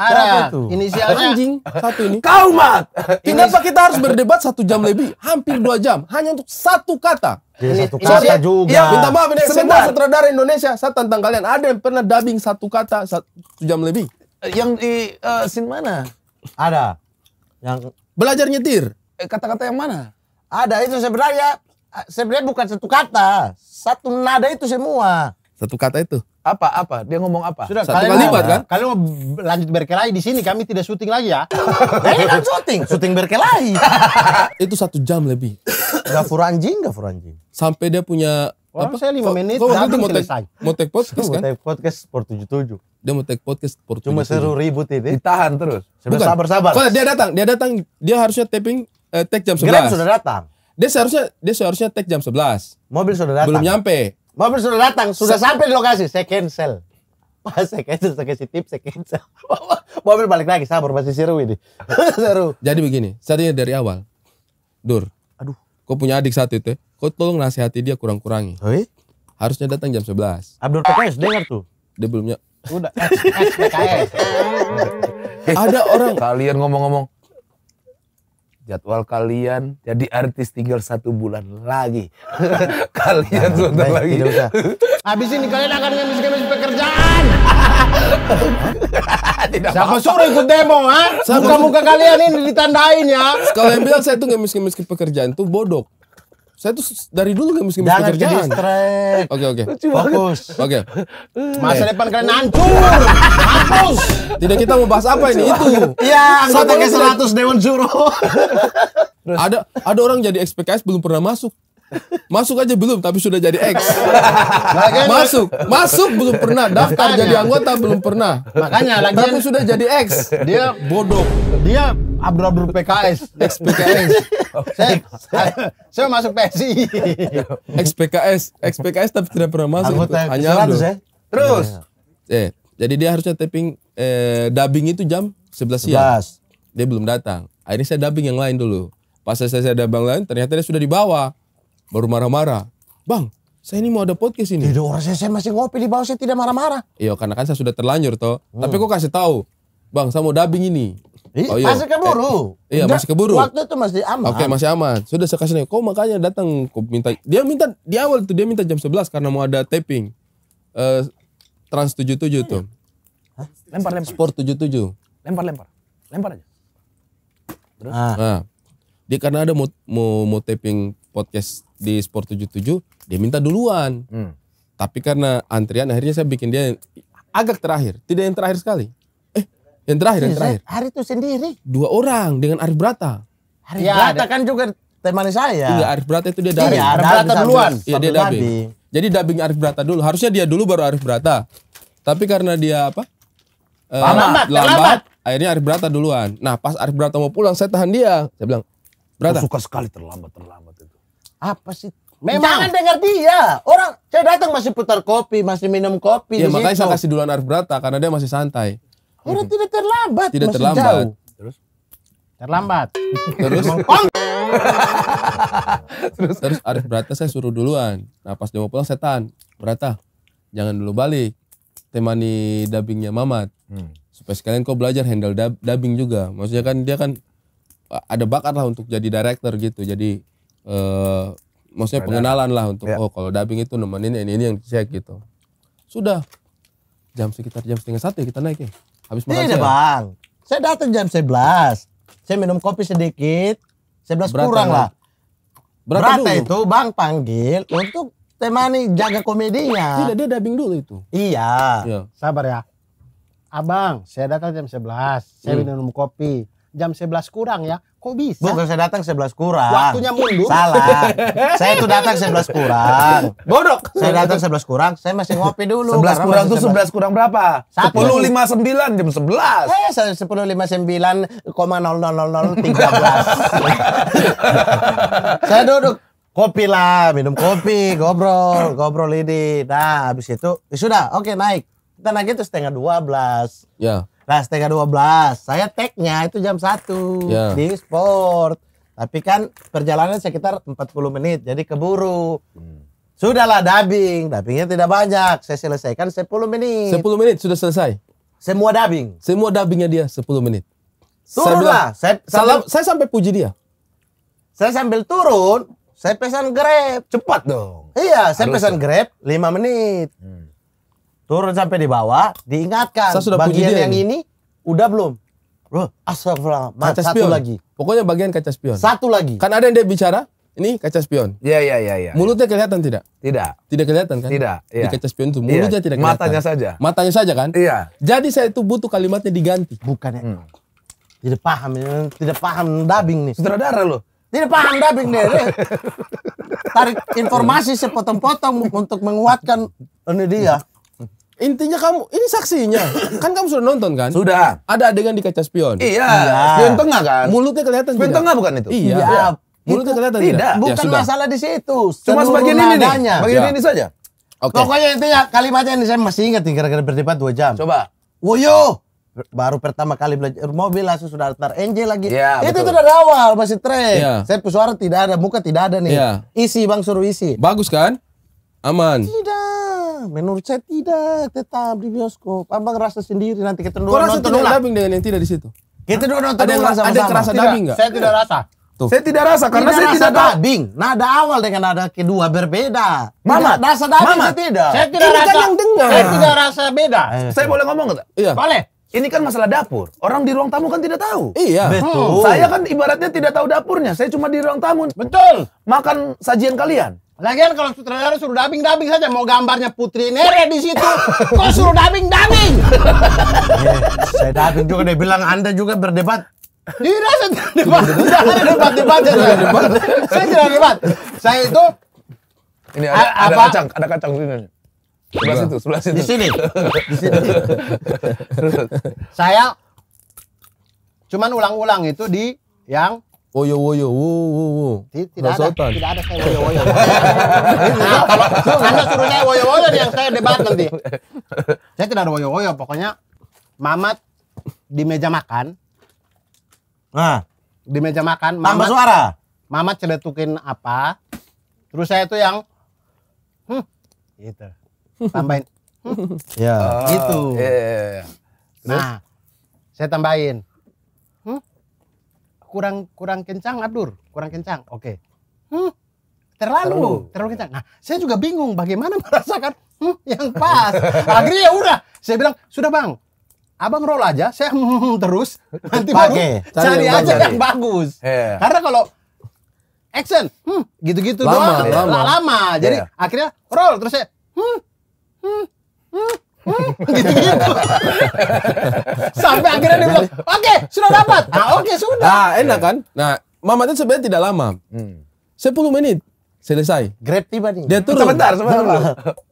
Ya, Ara, inisialnya anjing satu ini. Kau mat. Kenapa kita harus berdebat satu jam lebih, hampir dua jam, hanya untuk satu kata? Iya, ini, satu kata juga. Ya, minta maaf ini semua sutradara Indonesia, saya tantang kalian. Ada yang pernah dubbing satu kata satu jam lebih? Yang di uh, eh, sin mana? Ada. Yang belajar nyetir. Eh, kata-kata yang mana? Ada itu sebenarnya sebenarnya eh, bukan satu kata, satu nada itu semua. Satu kata itu apa apa dia ngomong apa sudah satu kalian kali kan kalian mau lanjut berkelahi di sini kami tidak syuting lagi ya ini kan syuting syuting berkelahi itu satu jam lebih gafur anjing gafur anjing sampai dia punya Orang apa? saya lima menit, kau itu mau selesai. mau take podcast kan? Mau take podcast per tujuh tujuh. Dia mau take podcast per tujuh. Cuma seru ribut ini. Ditahan terus. Sudah sabar sabar. Kalau dia datang, dia datang, dia harusnya taping eh, take jam sebelas. Grab sudah datang. Dia seharusnya dia seharusnya take jam sebelas. Mobil sudah datang. Belum nyampe. Mobil sudah datang, sudah Sa sampai di lokasi, saya cancel. Pas saya cancel, saya kasih tip, saya cancel. Mobil balik lagi, sabar, masih seru ini. seru. Jadi begini, satunya dari awal. Dur, aduh, kau punya adik satu itu, kau tolong nasihati dia kurang-kurangi. Hei? Harusnya datang jam 11. Abdur PKS, dengar tuh. Dia belumnya. Udah, PKS. Ada orang. Kalian ngomong-ngomong, jadwal kalian jadi artis tinggal satu bulan lagi. kalian nah, sebentar lagi. Habis ini kalian akan ngemis ngemis pekerjaan. Tidak Siapa suruh ikut demo, ha? Muka-muka kalian ini ditandain ya. Kalau yang bilang saya tuh ngemis ngemis pekerjaan tuh bodoh. Saya tuh dari dulu gak mesti mesti kerjaan. Jangan Oke oke. Fokus. Oke. Masa depan kalian hancur. hapus. Tidak kita mau bahas apa ini itu. Iya, Satu ke seratus Dewan Juro. ada ada orang jadi XPKS belum pernah masuk. Masuk aja belum, tapi sudah jadi ex. masuk, masuk belum pernah. Daftar makanya, jadi anggota belum pernah. Makanya lagi. Tapi sudah jadi ex. Dia bodoh. Dia abdur-abdur PKS, ex PKS. saya, saya, saya masuk PSI. Ex PKS, ex PKS tapi tidak pernah masuk. Anggota Hanya 100 ya. Terus. Iya, iya. Eh, jadi dia harusnya taping eh, dubbing itu jam sebelas siang. 11. Dia belum datang. Akhirnya saya dubbing yang lain dulu. Pas saya saya dubbing lain, ternyata dia sudah dibawa baru marah-marah. Bang, saya ini mau ada podcast ini. Tidak orang saya, saya masih ngopi di bawah saya tidak marah-marah. Iya, karena kan saya sudah terlanjur toh. Hmm. Tapi kok kasih tahu, Bang, saya mau dubbing ini. oh, iya. masih keburu. Eh, iya, masih keburu. Waktu itu masih aman. Oke, okay, masih aman. Sudah saya kasih nih. Kau makanya datang kok minta. Dia minta di awal tuh dia minta jam 11 karena mau ada taping. Uh, trans tujuh tujuh tuh. Lempar lempar. Sport tujuh tujuh. Lempar lempar. Lempar aja. Terus? Ah. Nah, dia karena ada mau mau, mau taping podcast di Sport 77 dia minta duluan. Hmm. Tapi karena antrian akhirnya saya bikin dia agak terakhir, tidak yang terakhir sekali. Eh, yang terakhir, yang iya, terakhir. Hari itu sendiri. Dua orang dengan Arif Brata. Arif ya, Brata kan juga teman saya. Iya, Arif Brata itu dia dari. Iya, Arif Brata duluan. Iya, dia dubbing. Jadi dubbing Arif Brata dulu. Harusnya dia dulu baru Arif Brata. Tapi karena dia apa? Eh, lambat, uh, lambat, Akhirnya Arif Brata duluan. Nah, pas Arif Brata mau pulang, saya tahan dia. Saya bilang, Brata. Aku suka sekali terlambat, terlambat apa sih Memang. Jangan dengar dia. Orang saya datang masih putar kopi, masih minum kopi. Ya makanya situ. saya kasih duluan Arif Brata karena dia masih santai. Orang hmm. tidak terlambat. Tidak masih terlambat. Jauh. Terus? Terlambat. Terus? terus? Terus Arif Brata saya suruh duluan. Nah pas dia mau pulang setan, Brata jangan dulu balik. Temani dubbingnya Mamat. Hmm. Supaya sekalian kau belajar handle dubbing juga. Maksudnya kan dia kan ada bakat lah untuk jadi director gitu. Jadi Eh, maksudnya maksudnya pengenalan lah untuk ya. oh kalau dubbing itu nemenin ini ini yang saya gitu. Sudah jam sekitar jam setengah satu ya kita naik ya. Habis makan Ini iya, bang, saya datang jam 11. Saya minum kopi sedikit, 11 Berata kurang lah. Berata, itu bang panggil untuk temani jaga komedinya. Tidak, dia dubbing dulu itu. Iya. Ya. Sabar ya. Abang, saya datang jam 11. Saya hmm. minum kopi. Jam 11 kurang ya. Kok bisa? Bukan saya datang sebelas kurang. Waktunya mundur. Salah. saya itu datang sebelas kurang. Bodok. Saya datang sebelas kurang, saya masih ngopi dulu. 11 kurang itu sebelas kurang berapa? Sepuluh lima 10.59 jam 11. Eh, belas. saya duduk kopi lah, minum kopi, ngobrol, ngobrol ini. Nah, habis itu ya sudah, oke okay, naik. Kita naik itu setengah dua belas. Ya. Nah, TK 12. Saya tag-nya itu jam 1 yeah. di sport. Tapi kan perjalanan sekitar 40 menit, jadi keburu. Hmm. Sudahlah dubbing, dubbingnya tidak banyak. Saya selesaikan 10 menit. 10 menit sudah selesai? Semua dubbing. Semua dubbingnya dia 10 menit. Turunlah. Saya, bilang, saya, salam, sambil, saya sampai puji dia. Saya sambil turun, saya pesan Grab. Cepat dong. Iya, saya Harus pesan ya. Grab 5 menit. Hmm turun sampai di bawah, diingatkan. Saya sudah bagian yang ini. ini udah belum? astagfirullah. kaca satu spion. lagi. Pokoknya bagian kaca spion. Satu lagi. Kan ada yang dia bicara, ini kaca spion. Iya, iya, iya, Ya, Mulutnya kelihatan tidak? Tidak. Tidak kelihatan kan? Tidak. Ya. Di iya. kaca spion itu iya. mulutnya ya. tidak kelihatan. Matanya saja. Matanya saja kan? Iya. Jadi saya itu butuh kalimatnya diganti. Bukan ya. Hmm. Tidak paham, tidak paham dubbing nih. Sutradara loh. Tidak paham dubbing nih. Tarik informasi sepotong-potong untuk menguatkan ini dia. Intinya kamu ini saksinya. kan kamu sudah nonton kan? Sudah. Ada adegan di kaca spion. Iya. iya. Spion tengah kan? Mulutnya kelihatan Spion tengah bukan itu? Iya. iya. iya. Mulutnya kelihatan tidak? tidak. Ya, bukan ya, masalah di situ. Cuma sebagian ini nih. Bagian ya. ini saja. Okay. Pokoknya intinya kalimatnya ini saya masih ingat nih kira gara berdebat dua jam. Coba. Woyo baru pertama kali belajar mobil langsung sudah daftar NJ lagi. Ya, itu sudah itu dari awal masih tren. Ya. Saya suara tidak ada, muka tidak ada nih. Ya. Isi bang suruh isi. Bagus kan? Aman. Tidak menurut saya tidak tetap di bioskop. Abang rasa sendiri nanti kita dua nonton tidak dengan yang tidak di situ. Kita dua nonton ada ulang sama Ada kerasa dubbing enggak? Saya tidak rasa. Tuh. Saya tidak rasa karena tidak saya rasa tidak dubbing. Nada awal dengan nada kedua berbeda. Mama, tidak rasa dubbing Mama. saya tidak. Saya tidak Ini rasa. Kan yang dengar. Saya tidak rasa beda. Ayo, eh, saya boleh ngomong enggak? Iya. Boleh. Ini kan masalah dapur. Orang di ruang tamu kan tidak tahu. Iya. Betul. Hmm. Saya kan ibaratnya tidak tahu dapurnya. Saya cuma di ruang tamu. Betul. Makan sajian kalian. Lagian kalau sutradara suruh dubbing dubbing saja mau gambarnya Putri Nere di situ, kok suruh dubbing dubbing? Yeah, saya dubbing juga dia bilang Anda juga berdebat. Tidak saya tidak debat, debat debat saya tidak debat. Saya tidak debat. Saya itu ini ada, apa? kacang, ada kacang sini. Sebelah situ, sebelah situ. Di sini. Di sini. saya cuman ulang-ulang itu di yang Woyo woyo wo wo wo. Tidak ada, tidak ada saya woyo woyo. nah, kalau Anda suruh saya woyo woyo yang saya debat nanti. Saya tidak ada woyo woyo, pokoknya Mamat di meja makan. Nah, di meja makan Mamat suara. Mamat celetukin apa? Terus saya itu yang hmm, gitu. Tambahin. Hmm, ya. Gitu. Iya, iya, iya. Nah, saya tambahin kurang kurang kencang Abdur kurang kencang oke okay. hmm, terlalu, terlalu terlalu kencang nah saya juga bingung bagaimana merasakan hmm, yang pas akhirnya ya udah saya bilang sudah bang abang roll aja saya hmm, hmm, hmm terus nanti baru cari, cari yang aja yang bagus yeah. karena kalau action hmm, gitu-gitu lama, doang lama, lama. lama. jadi yeah. akhirnya roll terus saya hmm, hmm, hmm, Hmm, gitu -gitu. Sampai akhirnya dia bilang, oke okay, sudah dapat. Ah oke okay, sudah. Nah enak kan? Nah Mamat itu sebenarnya tidak lama. Hmm. menit selesai. Grab tiba nih. Dia turun. Sebentar, sebentar.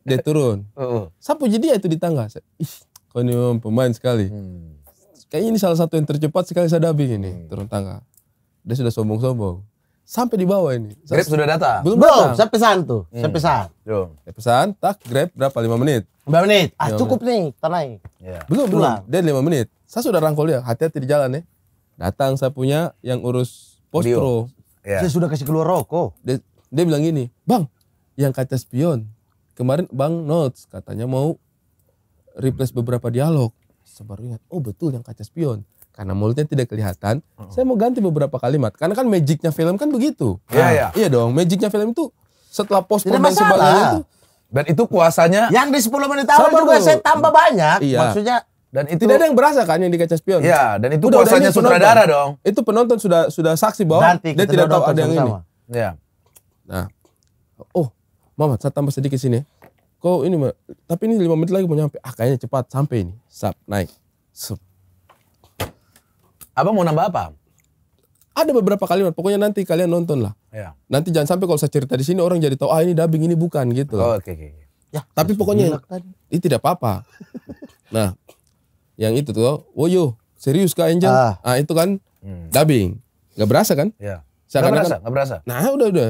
dia turun. Uh Sapu jadi ya itu di tangga. Ih, kau ini pemain sekali. Hmm. Kayaknya ini salah satu yang tercepat sekali saya dabi ini hmm. turun tangga. Dia sudah sombong-sombong sampai di bawah ini. Grab sudah datang? Belum, belum. Saya pesan tuh, hmm. saya pesan. Belum. Saya pesan, tak Grab berapa? 5 menit. 5 menit. Ah, iya, cukup menit. nih, tenang Yeah. Belum, belum. Dia 5 menit. Saya sudah rangkul dia, hati-hati di jalan ya. Datang saya punya yang urus postro. Yeah. Saya sudah kasih keluar rokok. Dia, dia bilang gini, "Bang, yang kaca spion. Kemarin Bang Notes katanya mau replace beberapa dialog." sebarunya "Oh, betul yang kaca spion." karena mulutnya tidak kelihatan, oh. saya mau ganti beberapa kalimat. Karena kan magicnya film kan begitu. Iya, yeah, iya. Iya dong, magicnya film itu setelah post dan sebagainya itu dan itu kuasanya yang di 10 menit awal juga dulu. saya tambah banyak. Iya. Maksudnya dan itu tidak ada yang berasa kan yang di kaca spion. Iya, dan itu udah, kuasanya sutradara dong. Itu penonton sudah sudah saksi bahwa Nanti dia tidak tahu ada yang sama. ini. Iya. Nah. Oh, Mama, saya tambah sedikit sini. Kok ini, tapi ini lima menit lagi mau nyampe. Ah, kayaknya cepat sampai ini. Sap, naik. Sep apa mau nambah apa? Ada beberapa kalimat, pokoknya nanti kalian nonton lah. Ya. Nanti jangan sampai kalau saya cerita di sini orang jadi tahu ah ini dubbing ini bukan gitu. Oh, Oke okay, okay. Ya, tapi pokoknya kan. ini tidak apa-apa. nah, yang itu tuh, woyo, oh, serius kak Angel? Ah, ah itu kan hmm. dubbing, nggak berasa kan? Ya. Nggak berasa, nggak berasa. Nah, udah udah.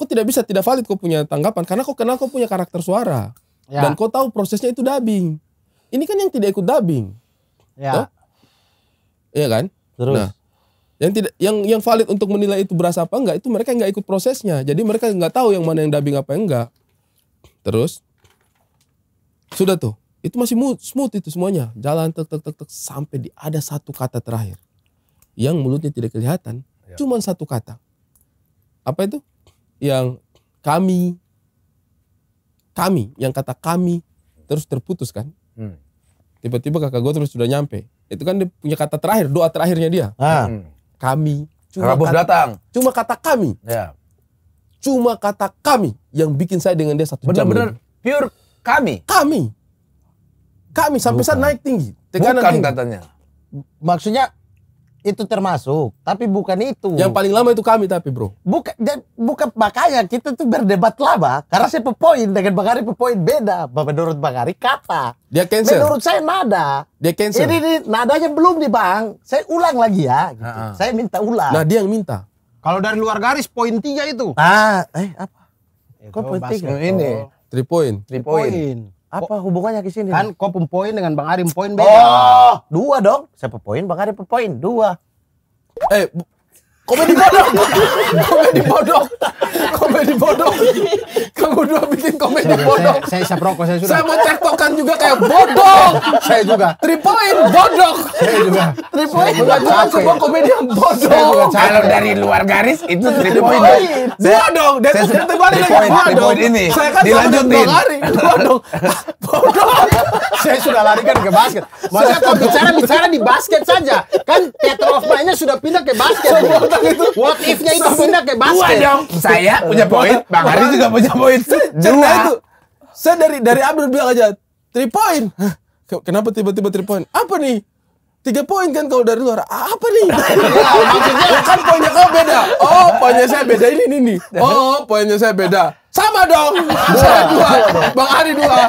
Kok tidak bisa tidak valid kau punya tanggapan karena kau kenal kau punya karakter suara ya. dan kau tahu prosesnya itu dubbing. Ini kan yang tidak ikut dubbing. Ya. Tuh? Iya kan? Terus? Nah, yang tidak yang yang valid untuk menilai itu berasa apa enggak itu mereka enggak ikut prosesnya. Jadi mereka enggak tahu yang mana yang dubbing apa yang enggak. Terus sudah tuh, itu masih smooth itu semuanya. Jalan tek tek tek tek sampai di ada satu kata terakhir yang mulutnya tidak kelihatan, ya. cuman satu kata. Apa itu? Yang kami kami yang kata kami terus terputus kan. tiba hmm. Tiba-tiba kakak gue terus sudah nyampe itu kan dia punya kata terakhir doa terakhirnya dia ah. Hmm. kami cuma kata, datang cuma kata kami ya. cuma kata kami yang bikin saya dengan dia satu jam benar-benar pure kami kami kami sampai saat naik tinggi tekanan Bukan tinggi. katanya maksudnya itu termasuk, tapi bukan itu. Yang paling lama itu kami tapi bro. Bukan, bukan makanya kita tuh berdebat lama, karena saya pepoin dengan Bang Ari pepoin beda. Menurut Bang Ari kata. Dia cancel. Menurut saya nada. Dia cancel. Ini, ini nadanya belum nih Bang. Saya ulang lagi ya. Gitu. Uh -huh. Saya minta ulang. Nah dia yang minta. Kalau dari luar garis poin tiga itu. Ah, eh apa? Eh, Kok poin tiga? Ini. Three point. Three point. Three point. Apa hubungannya ke sini? Kan kau poin dengan Bang Arim poin beda. Oh, dua dong. Siapa poin? Bang Arim poin dua. Eh, komedi bodoh komedi bodoh komedi bodoh kamu dua bikin komedi saya, bodoh saya, saya saya rokok saya sudah saya mau tektokan juga kayak bodoh saya juga three point bodoh saya juga three point bukan cuma semua komedi yang bodoh kalau dari luar garis itu three point bodoh dan saya terbalik lagi bodoh ini saya kan dilanjutin lari bodoh bodoh saya sudah lari ke basket maksudnya kalau bicara bicara di basket saja kan theater of mind-nya sudah pindah ke basket itu. What if-nya itu pindah ke basket. dong. Saya punya poin, Bang Hari juga punya poin. Dua. itu. Saya dari dari Abdul bilang aja, three point. Kenapa tiba-tiba three point? Apa nih? tiga poin kan kalau dari luar apa nih maksudnya kan poinnya kau beda oh poinnya saya beda ini ini nih oh poinnya saya beda sama dong saya dua bang Ari dua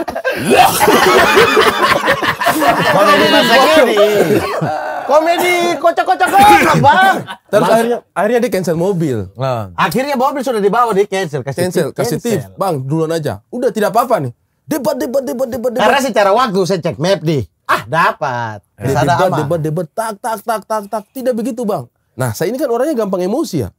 kalau komedi kocak-kocak kocak bang. Terus akhirnya akhirnya dia cancel mobil. Nah. Akhirnya mobil sudah dibawa dia cancel kasih cancel, tip, kasih tip. Bang duluan aja. Udah tidak apa-apa nih. Debat debat debat debat debat. Karena secara waktu saya cek map nih. Ah dapat. Eh, debat, debat debat tak tak tak tak tak tidak begitu bang. Nah saya ini kan orangnya gampang emosi ya.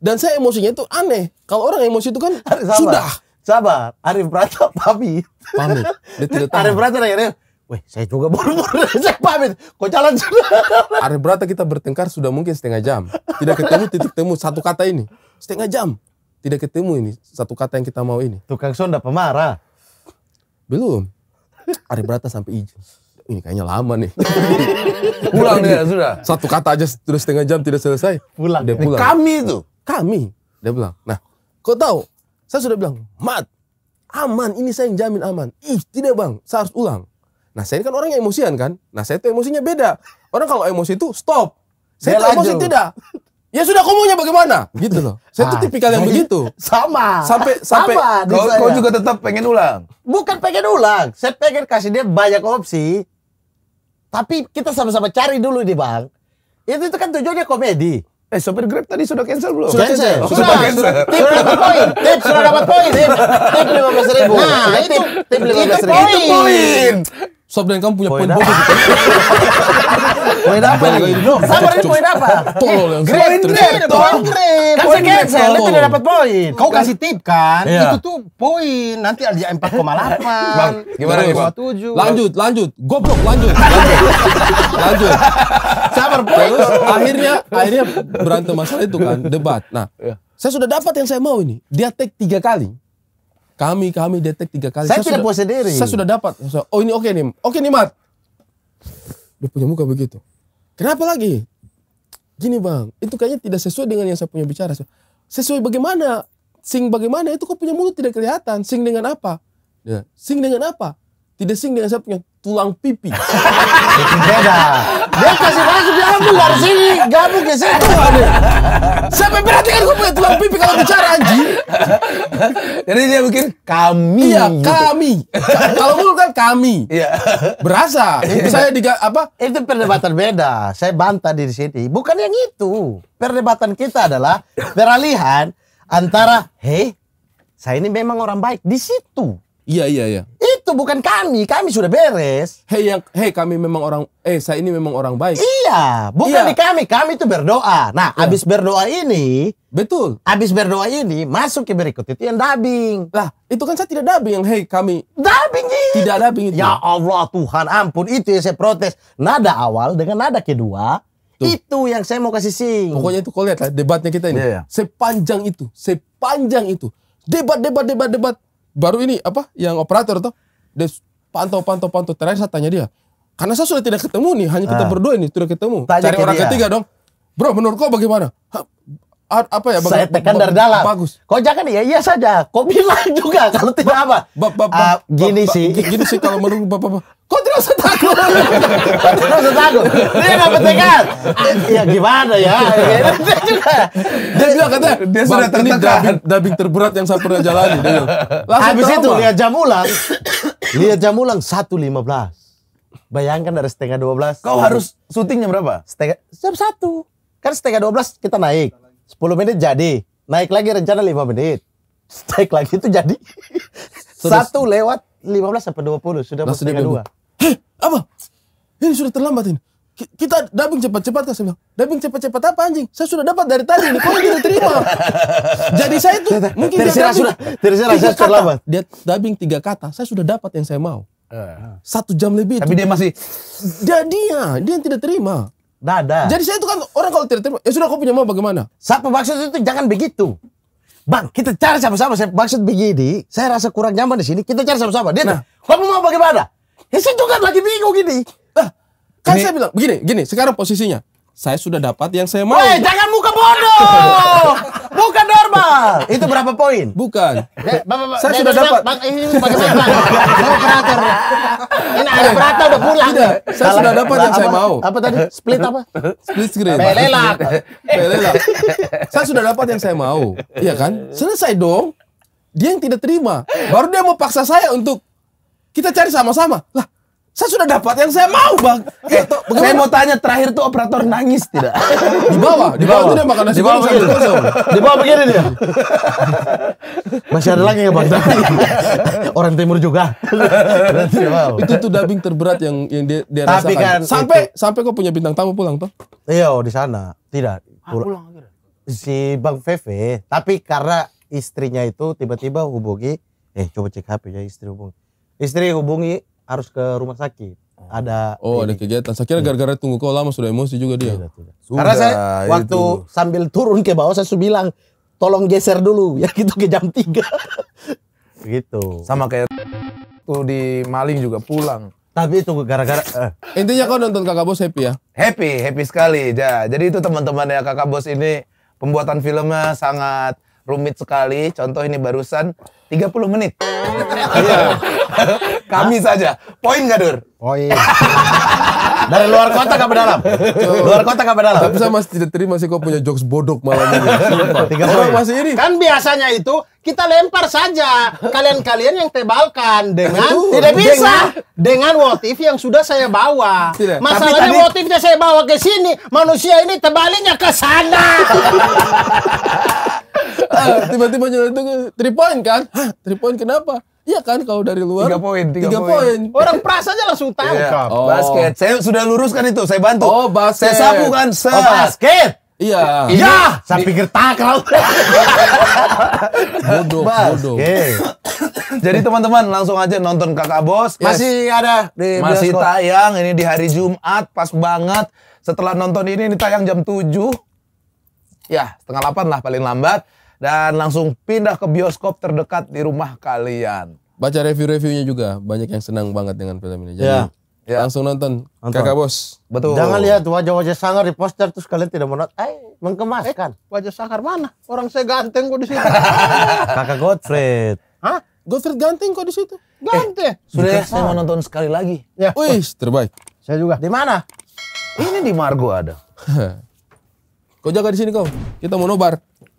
Dan saya emosinya itu aneh. Kalau orang emosi itu kan Sabar. sudah. Sabar, Arif Prata papi Pamit. Dia tidak Arif Prata akhirnya Weh, saya juga buru-buru, saya pamit. Kok jalan sudah? Hari berata kita bertengkar sudah mungkin setengah jam. Tidak ketemu titik temu satu kata ini. Setengah jam. Tidak ketemu ini satu kata yang kita mau ini. Tukang sonda pemarah. Belum. Hari berata sampai izin. Ini kayaknya lama nih. pulang nih, ya, sudah. Satu kata aja sudah setengah jam tidak selesai. Pulang. Dia pulang. Kami itu. Kami. Dia bilang. Nah, kau tahu? Saya sudah bilang, Mat, aman. Ini saya yang jamin aman. Ih, tidak bang. Saya harus ulang Nah, saya ini kan yang emosian kan. Nah, saya itu emosinya beda. Orang kalau emosi itu stop. Saya itu emosi tidak. Ya sudah kamu maunya bagaimana? Gitu loh. Saya itu ah, tipikal yang begitu. Sama. Sampai sampai sama kau, kau juga tetap pengen ulang. Bukan pengen ulang. Saya pengen kasih dia banyak opsi. Tapi kita sama-sama cari dulu di Bang. Itu itu kan tujuannya komedi. Eh, sopir Grab tadi sudah cancel belum? Sudah cancel. Oh, sudah, sudah cancel. Tip dapat poin. Tip sudah dapat poin. Tip, lima belas ribu. Nah, itu tip, lima belas ribu. Itu poin. Sob dan kamu punya poin bonus. Poin apa Sabar ini poin apa? Tolol yang Green, grade, poin grade. Kan saya cancel, tidak dapat poin. Kau kasih tip kan? Iya. Itu tuh poin. Nanti ada 4,8. Bang, gimana ya? Lanjut, lanjut. Goblok, lanjut. Lanjut. Sabar, poin. Terus akhirnya, akhirnya berantem masalah itu kan, debat. Nah, iya. saya sudah dapat yang saya mau ini. Dia take tiga kali. Kami, kami detek tiga kali. Saya, saya tidak sudah, sendiri. diri. Saya sudah dapat. Oh ini oke okay nih. Oke okay nih Mat. Dia punya muka begitu. Kenapa lagi? Gini bang, itu kayaknya tidak sesuai dengan yang saya punya bicara. Sesuai bagaimana? Sing bagaimana? Itu kok punya mulut tidak kelihatan. Sing dengan apa? Ya. Sing dengan apa? Tidak sing dengan saya punya tulang pipi. Beda. Dia kasih masuk diambil dari sini, gabung ke situ ada. Siapa yang berarti kan gue punya tulang pipi kalau bicara anji Jadi dia bikin kami. Iya, kami. kalau gue kan kami. Iya. Berasa. Itu saya diga apa? Itu perdebatan beda. Saya bantah di sini. Bukan yang itu. Perdebatan kita adalah peralihan antara, hei, saya ini memang orang baik di situ. Iya, iya, iya itu bukan kami, kami sudah beres. Hei yang hei kami memang orang eh saya ini memang orang baik. Iya, bukan iya. di kami, kami itu berdoa. Nah, ya. abis berdoa ini, betul. Abis berdoa ini masuk ke berikut itu yang dabing. Lah, itu kan saya tidak dabing yang hei kami. Dabing Tidak dabing itu. Ya Allah Tuhan, ampun itu yang saya protes. Nada awal dengan nada kedua itu. Itu yang saya mau kasih sing. Pokoknya itu kalau lihat lah debatnya kita ini. Yeah. Iya. Sepanjang itu, sepanjang itu. Debat debat debat debat. Baru ini apa? Yang operator tuh dia pantau, pantau, pantau. Terakhir saya tanya dia, karena saya sudah tidak ketemu nih, hanya kita ah. berdua ini sudah ketemu. Tanya Cari ke orang dia. ketiga dong. Bro, menurut kau bagaimana? Ha, apa ya? bagaimana? saya tekan dari dalam. Bagus. Kau jangan ya iya saja. Kau bilang juga kalau tidak apa. Ba, ba, ah, ba, uh, gini sih. Ba, gini sih kalau menurut bapak. Ba, kau tidak usah takut. kau tidak usah takut. Dia nggak bertekad. ya gimana ya? ya dia juga. Dia juga kata dia sudah tertekan. Ini dubbing, terberat yang saya pernah jalani. Dia. Langsung Habis itu lihat jam ulang. Lihat jam ulang 1.15. Bayangkan dari setengah 12. Kau harus syutingnya berapa? Setengah jam 1. Kan setengah 12 kita naik. 10 menit jadi. Naik lagi rencana 5 menit. Naik lagi itu jadi. Sudah, 1 lewat 15 sampai 20 nah, sudah setengah 2. Hei, apa? Ini sudah terlambat ini kita dubbing cepat-cepat kan saya bilang cepat-cepat apa anjing saya sudah dapat dari tadi ini kok tidak terima jadi saya itu mungkin dia dia sudah dari saya terlambat. dia dubbing tiga kata saya sudah dapat yang saya mau eh. satu jam lebih tapi dia masih dia dia dia yang tidak terima dada nah, nah. jadi saya itu kan orang kalau tidak terima ya sudah kau punya mau bagaimana siapa maksud itu jangan begitu Bang, kita cari sama-sama. Saya maksud begini, saya rasa kurang nyaman di sini. Kita cari sama-sama. Dia, nah. kamu mau bagaimana? Ya saya juga lagi bingung gini. Kan saya bilang begini, gini, sekarang posisinya saya sudah dapat yang saya mau. Woi, jangan muka bodoh. Bukan normal. Itu berapa poin? Bukan. saya sudah dapat. ini bagaimana, operator. Ini ada operator udah pulang. Tidak, saya sudah dapat yang saya mau. Apa tadi? Split apa? Split screen. Pelelak. Saya sudah dapat yang saya mau. Iya kan? Selesai dong. Dia yang tidak terima. Baru dia mau paksa saya untuk kita cari sama-sama. Lah, saya sudah dapat yang saya mau, Bang. Eh, saya mau tanya terakhir tuh operator nangis tidak? Di bawah, di bawah, di bawah. Itu dia makan nasi di bawah begini. Di bawah begini dia. Masih ada lagi ya, Bang? Iya. Orang timur juga. itu tuh dubbing terberat yang yang dia, dia Tapi rasakan. Kan, sampai itu. sampai kok punya bintang tamu pulang tuh? Iya, oh, di sana. Tidak. Pulang. ah, pulang si Bang Feve, tapi karena istrinya itu tiba-tiba hubungi, eh coba cek HP ya istri hubungi. Istri hubungi harus ke rumah sakit. Oh. Ada Oh, ada kegiatan. Saya kira gara-gara tunggu kau lama sudah emosi juga dia. Tidak, tidak. Sudah, Karena saya waktu sambil turun ke bawah saya sudah bilang, "Tolong geser dulu ya gitu ke jam 3." gitu. Sama kayak tuh di maling juga pulang. Tapi itu gara-gara eh. intinya kau nonton Kakak Bos happy ya? Happy, happy sekali. Ya. Jadi itu teman-temannya Kakak Bos ini pembuatan filmnya sangat rumit sekali. Contoh ini barusan 30 menit. Iya. Kami saja. Poin gak, Dur? Poin. Dari luar kota ke dalam. Luar kota ke dalam. Tapi saya masih tidak terima sih kok punya jokes bodok malam ini. Tiga Orang masih ini. Kan biasanya itu kita lempar saja kalian-kalian yang tebalkan dengan uh, tidak bisa dengan, dengan motif yang sudah saya bawa. Tidak. Masalahnya tadi, motifnya saya bawa ke sini, manusia ini tebalnya ke sana. Ah, tiba-tiba itu three point kan? Hah, three point kenapa? Iya kan kalau dari luar. Tiga poin, tiga, poin. Orang pras aja langsung tahu. Yeah. Oh. Basket. Saya sudah luruskan itu, saya bantu. Oh, basket. Saya sapu kan. Oh, basket. Iya. Iya. Saya pikir takal. bodoh, bodoh. Jadi teman-teman langsung aja nonton Kakak Bos. Yes. Masih ada di Masih Biasco. tayang ini di hari Jumat pas banget. Setelah nonton ini ini tayang jam tujuh Ya, setengah delapan lah paling lambat dan langsung pindah ke bioskop terdekat di rumah kalian. Baca review-reviewnya juga, banyak yang senang banget dengan film ini. Jadi ya. Ya. Langsung nonton. nonton. Kakak Bos. Betul. Jangan lihat wajah-wajah sangar di poster terus kalian tidak mau nonton. Eh, mengemaskan. Eh, wajah sangar mana? Orang saya ganteng kok di situ. Kakak Godfred. Hah? Godfred ganteng kok di situ? Ganteng. Eh, sudah Bukan saya mau nonton sekali lagi. Ya. Wih, terbaik. Saya juga. Di mana? Ini di Margo ada. kau jaga di sini kau. Kita mau nobar.